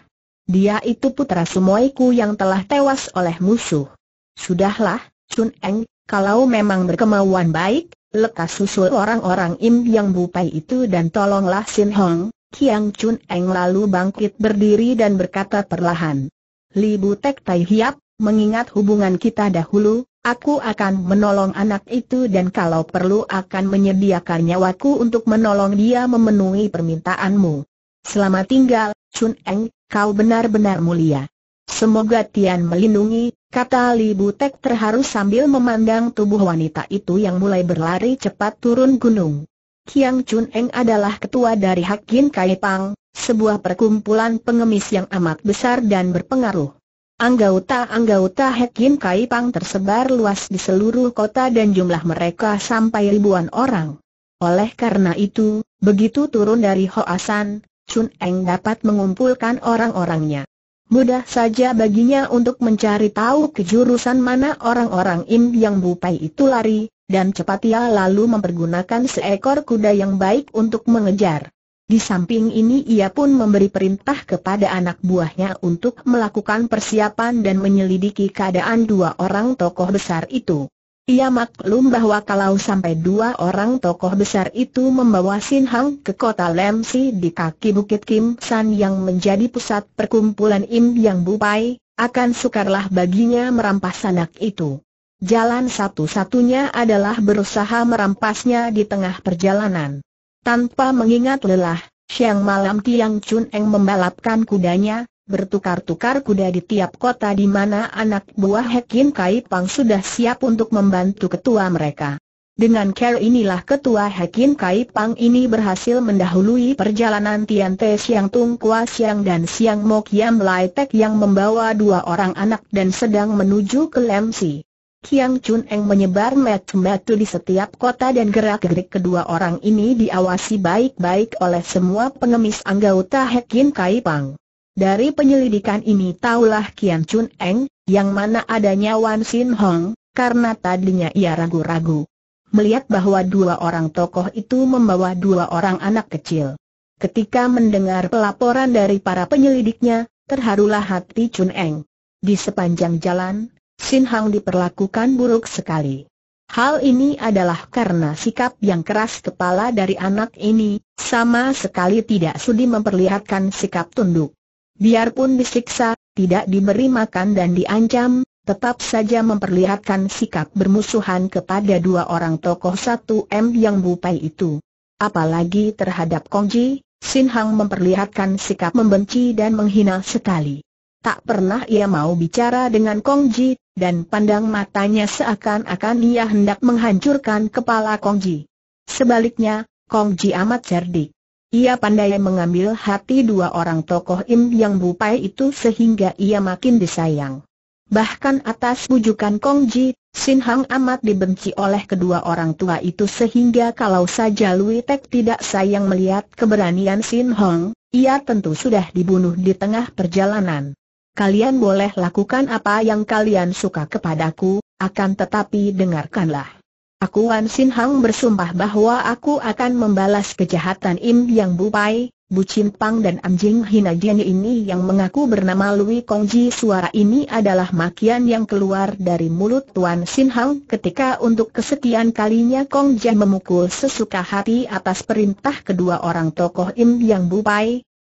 Dia itu putra Sumoiku yang telah tewas oleh musuh. Sudahlah, Chun Eng, kalau memang berkemauan baik, lekas susul orang-orang Im yang bupai itu dan tolonglah Sin Hong, Kiang Chun Eng lalu bangkit berdiri dan berkata perlahan. Li Butek Tai Hiap, mengingat hubungan kita dahulu, aku akan menolong anak itu dan kalau perlu akan menyediakan nyawaku untuk menolong dia memenuhi permintaanmu. Selamat tinggal, Chun Eng, kau benar-benar mulia. Semoga Tian melindungi, kata Li Butek terharu sambil memandang tubuh wanita itu yang mulai berlari cepat turun gunung. Kiang Chun Eng adalah ketua dari Hakin Kai Pang, sebuah perkumpulan pengemis yang amat besar dan berpengaruh. Anggota-anggota Hakin Kai Pang tersebar luas di seluruh kota dan jumlah mereka sampai ribuan orang. Oleh karena itu, begitu turun dari Hoasan, Chun Eng dapat mengumpulkan orang-orangnya. Mudah saja baginya untuk mencari tahu kejurusan mana orang-orang Im yang bupai itu lari, dan cepat ia lalu mempergunakan seekor kuda yang baik untuk mengejar. Di samping ini ia pun memberi perintah kepada anak buahnya untuk melakukan persiapan dan menyelidiki keadaan dua orang tokoh besar itu. Ia maklum bahwa kalau sampai dua orang tokoh besar itu membawa Sin Hang ke kota Lemsi di kaki Bukit Kim San yang menjadi pusat perkumpulan Im Yang Bupai, akan sukarlah baginya merampas anak itu. Jalan satu-satunya adalah berusaha merampasnya di tengah perjalanan. Tanpa mengingat lelah, siang malam Tiang Chun Eng membalapkan kudanya, bertukar-tukar kuda di tiap kota di mana anak buah Hekin Kai Pang sudah siap untuk membantu ketua mereka. Dengan care inilah ketua Hekin Kai Pang ini berhasil mendahului perjalanan Tian Te Siang Tung Kua Siang dan Siang Mo Kiam Lai Tek yang membawa dua orang anak dan sedang menuju ke Si. Kiang Chun Eng menyebar metu-metu di setiap kota dan gerak-gerik kedua orang ini diawasi baik-baik oleh semua pengemis anggota Hekin Kai Pang. Dari penyelidikan ini taulah Kian Chun Eng, yang mana adanya Wan Sin Hong, karena tadinya ia ragu-ragu. Melihat bahwa dua orang tokoh itu membawa dua orang anak kecil. Ketika mendengar pelaporan dari para penyelidiknya, terharulah hati Chun Eng. Di sepanjang jalan, Sin Hong diperlakukan buruk sekali. Hal ini adalah karena sikap yang keras kepala dari anak ini, sama sekali tidak sudi memperlihatkan sikap tunduk. Biarpun disiksa, tidak diberi makan dan diancam, tetap saja memperlihatkan sikap bermusuhan kepada dua orang tokoh satu m yang bupai itu. Apalagi terhadap Kongji, Sin Hang memperlihatkan sikap membenci dan menghina sekali. Tak pernah ia mau bicara dengan Kongji, dan pandang matanya seakan-akan ia hendak menghancurkan kepala Kongji. Sebaliknya, Kongji amat cerdik. Ia pandai mengambil hati dua orang tokoh Im yang bupai itu sehingga ia makin disayang. Bahkan atas bujukan Kong Ji, Sin Hang amat dibenci oleh kedua orang tua itu sehingga kalau saja Lui Tek tidak sayang melihat keberanian Sin Hong, ia tentu sudah dibunuh di tengah perjalanan. Kalian boleh lakukan apa yang kalian suka kepadaku, akan tetapi dengarkanlah. Aku Wan Sin Hang bersumpah bahwa aku akan membalas kejahatan Im Yang Bupai, Bu Chin Pang dan Am Jing Hina Jian ini yang mengaku bernama Lui Kong Ji. Suara ini adalah makian yang keluar dari mulut Tuan Sin Hang ketika untuk kesekian kalinya Kong Ji memukul sesuka hati atas perintah kedua orang tokoh Im Yang Bupai,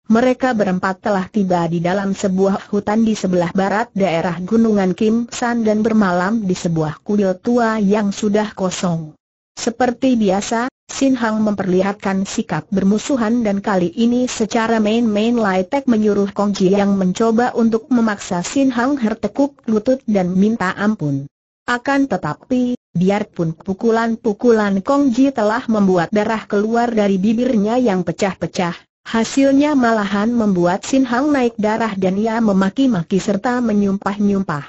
mereka berempat telah tiba di dalam sebuah hutan di sebelah barat daerah Gunungan Kim San dan bermalam di sebuah kuil tua yang sudah kosong. Seperti biasa, Sin Hang memperlihatkan sikap bermusuhan dan kali ini secara main-main Lai Tek menyuruh Kong Ji yang mencoba untuk memaksa Sin Hang hertekuk lutut dan minta ampun. Akan tetapi, biarpun pukulan-pukulan Kong Ji telah membuat darah keluar dari bibirnya yang pecah-pecah, Hasilnya malahan membuat Sin Hang naik darah dan ia memaki-maki serta menyumpah-nyumpah.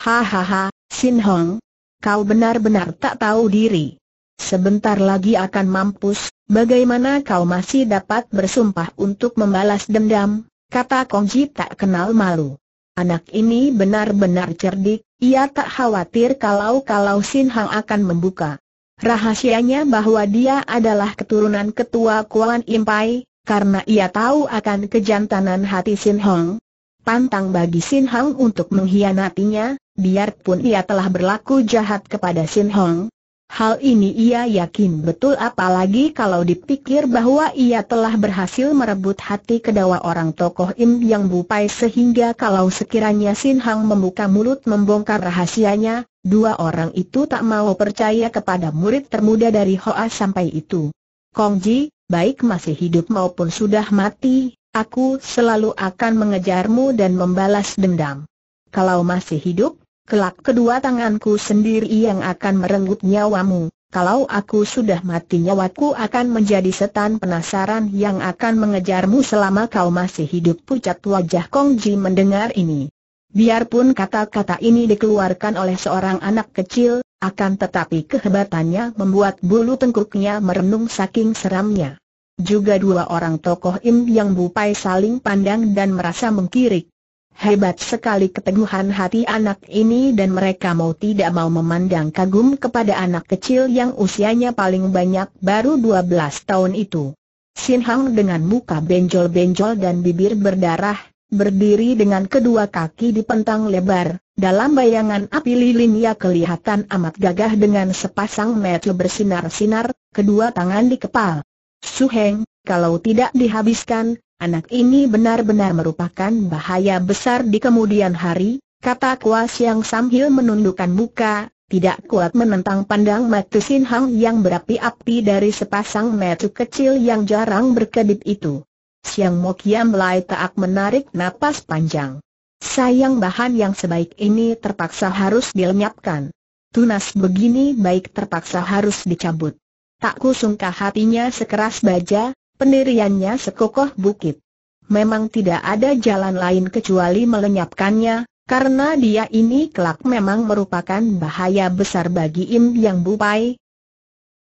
Hahaha, Sin Hong, kau benar-benar tak tahu diri. Sebentar lagi akan mampus, bagaimana kau masih dapat bersumpah untuk membalas dendam? Kata Kong Kongji tak kenal malu. Anak ini benar-benar cerdik, ia tak khawatir kalau-kalau Sin Hang akan membuka. Rahasianya bahwa dia adalah keturunan ketua Kuan Impai, karena ia tahu akan kejantanan hati Sin Hong. Pantang bagi Sin Hong untuk mengkhianatinya, biarpun ia telah berlaku jahat kepada Sin Hong. Hal ini ia yakin betul apalagi kalau dipikir bahwa ia telah berhasil merebut hati kedua orang tokoh Im yang bupai sehingga kalau sekiranya Sin Hang membuka mulut membongkar rahasianya, dua orang itu tak mau percaya kepada murid termuda dari Hoa sampai itu. Kong Ji, baik masih hidup maupun sudah mati, aku selalu akan mengejarmu dan membalas dendam. Kalau masih hidup, kelak kedua tanganku sendiri yang akan merenggut nyawamu. Kalau aku sudah mati nyawaku akan menjadi setan penasaran yang akan mengejarmu selama kau masih hidup pucat wajah Kong Ji mendengar ini. Biarpun kata-kata ini dikeluarkan oleh seorang anak kecil, akan tetapi kehebatannya membuat bulu tengkuknya merenung saking seramnya. Juga dua orang tokoh Im yang bupai saling pandang dan merasa mengkirik. Hebat sekali keteguhan hati anak ini dan mereka mau tidak mau memandang kagum kepada anak kecil yang usianya paling banyak baru 12 tahun itu. Sin Hang dengan muka benjol-benjol dan bibir berdarah, berdiri dengan kedua kaki di pentang lebar, dalam bayangan api lilin ia kelihatan amat gagah dengan sepasang mata bersinar-sinar, kedua tangan di kepal. Suheng, kalau tidak dihabiskan, anak ini benar-benar merupakan bahaya besar di kemudian hari, kata Kuas yang sambil menundukkan muka, tidak kuat menentang pandang mata Sin Hang yang berapi-api dari sepasang mata kecil yang jarang berkedip itu. Siang Mokiam Lai tak menarik napas panjang. Sayang bahan yang sebaik ini terpaksa harus dilenyapkan. Tunas begini baik terpaksa harus dicabut. Tak kusungkah hatinya sekeras baja, pendiriannya sekokoh bukit. Memang tidak ada jalan lain kecuali melenyapkannya, karena dia ini kelak memang merupakan bahaya besar bagi Im Yang Bupai,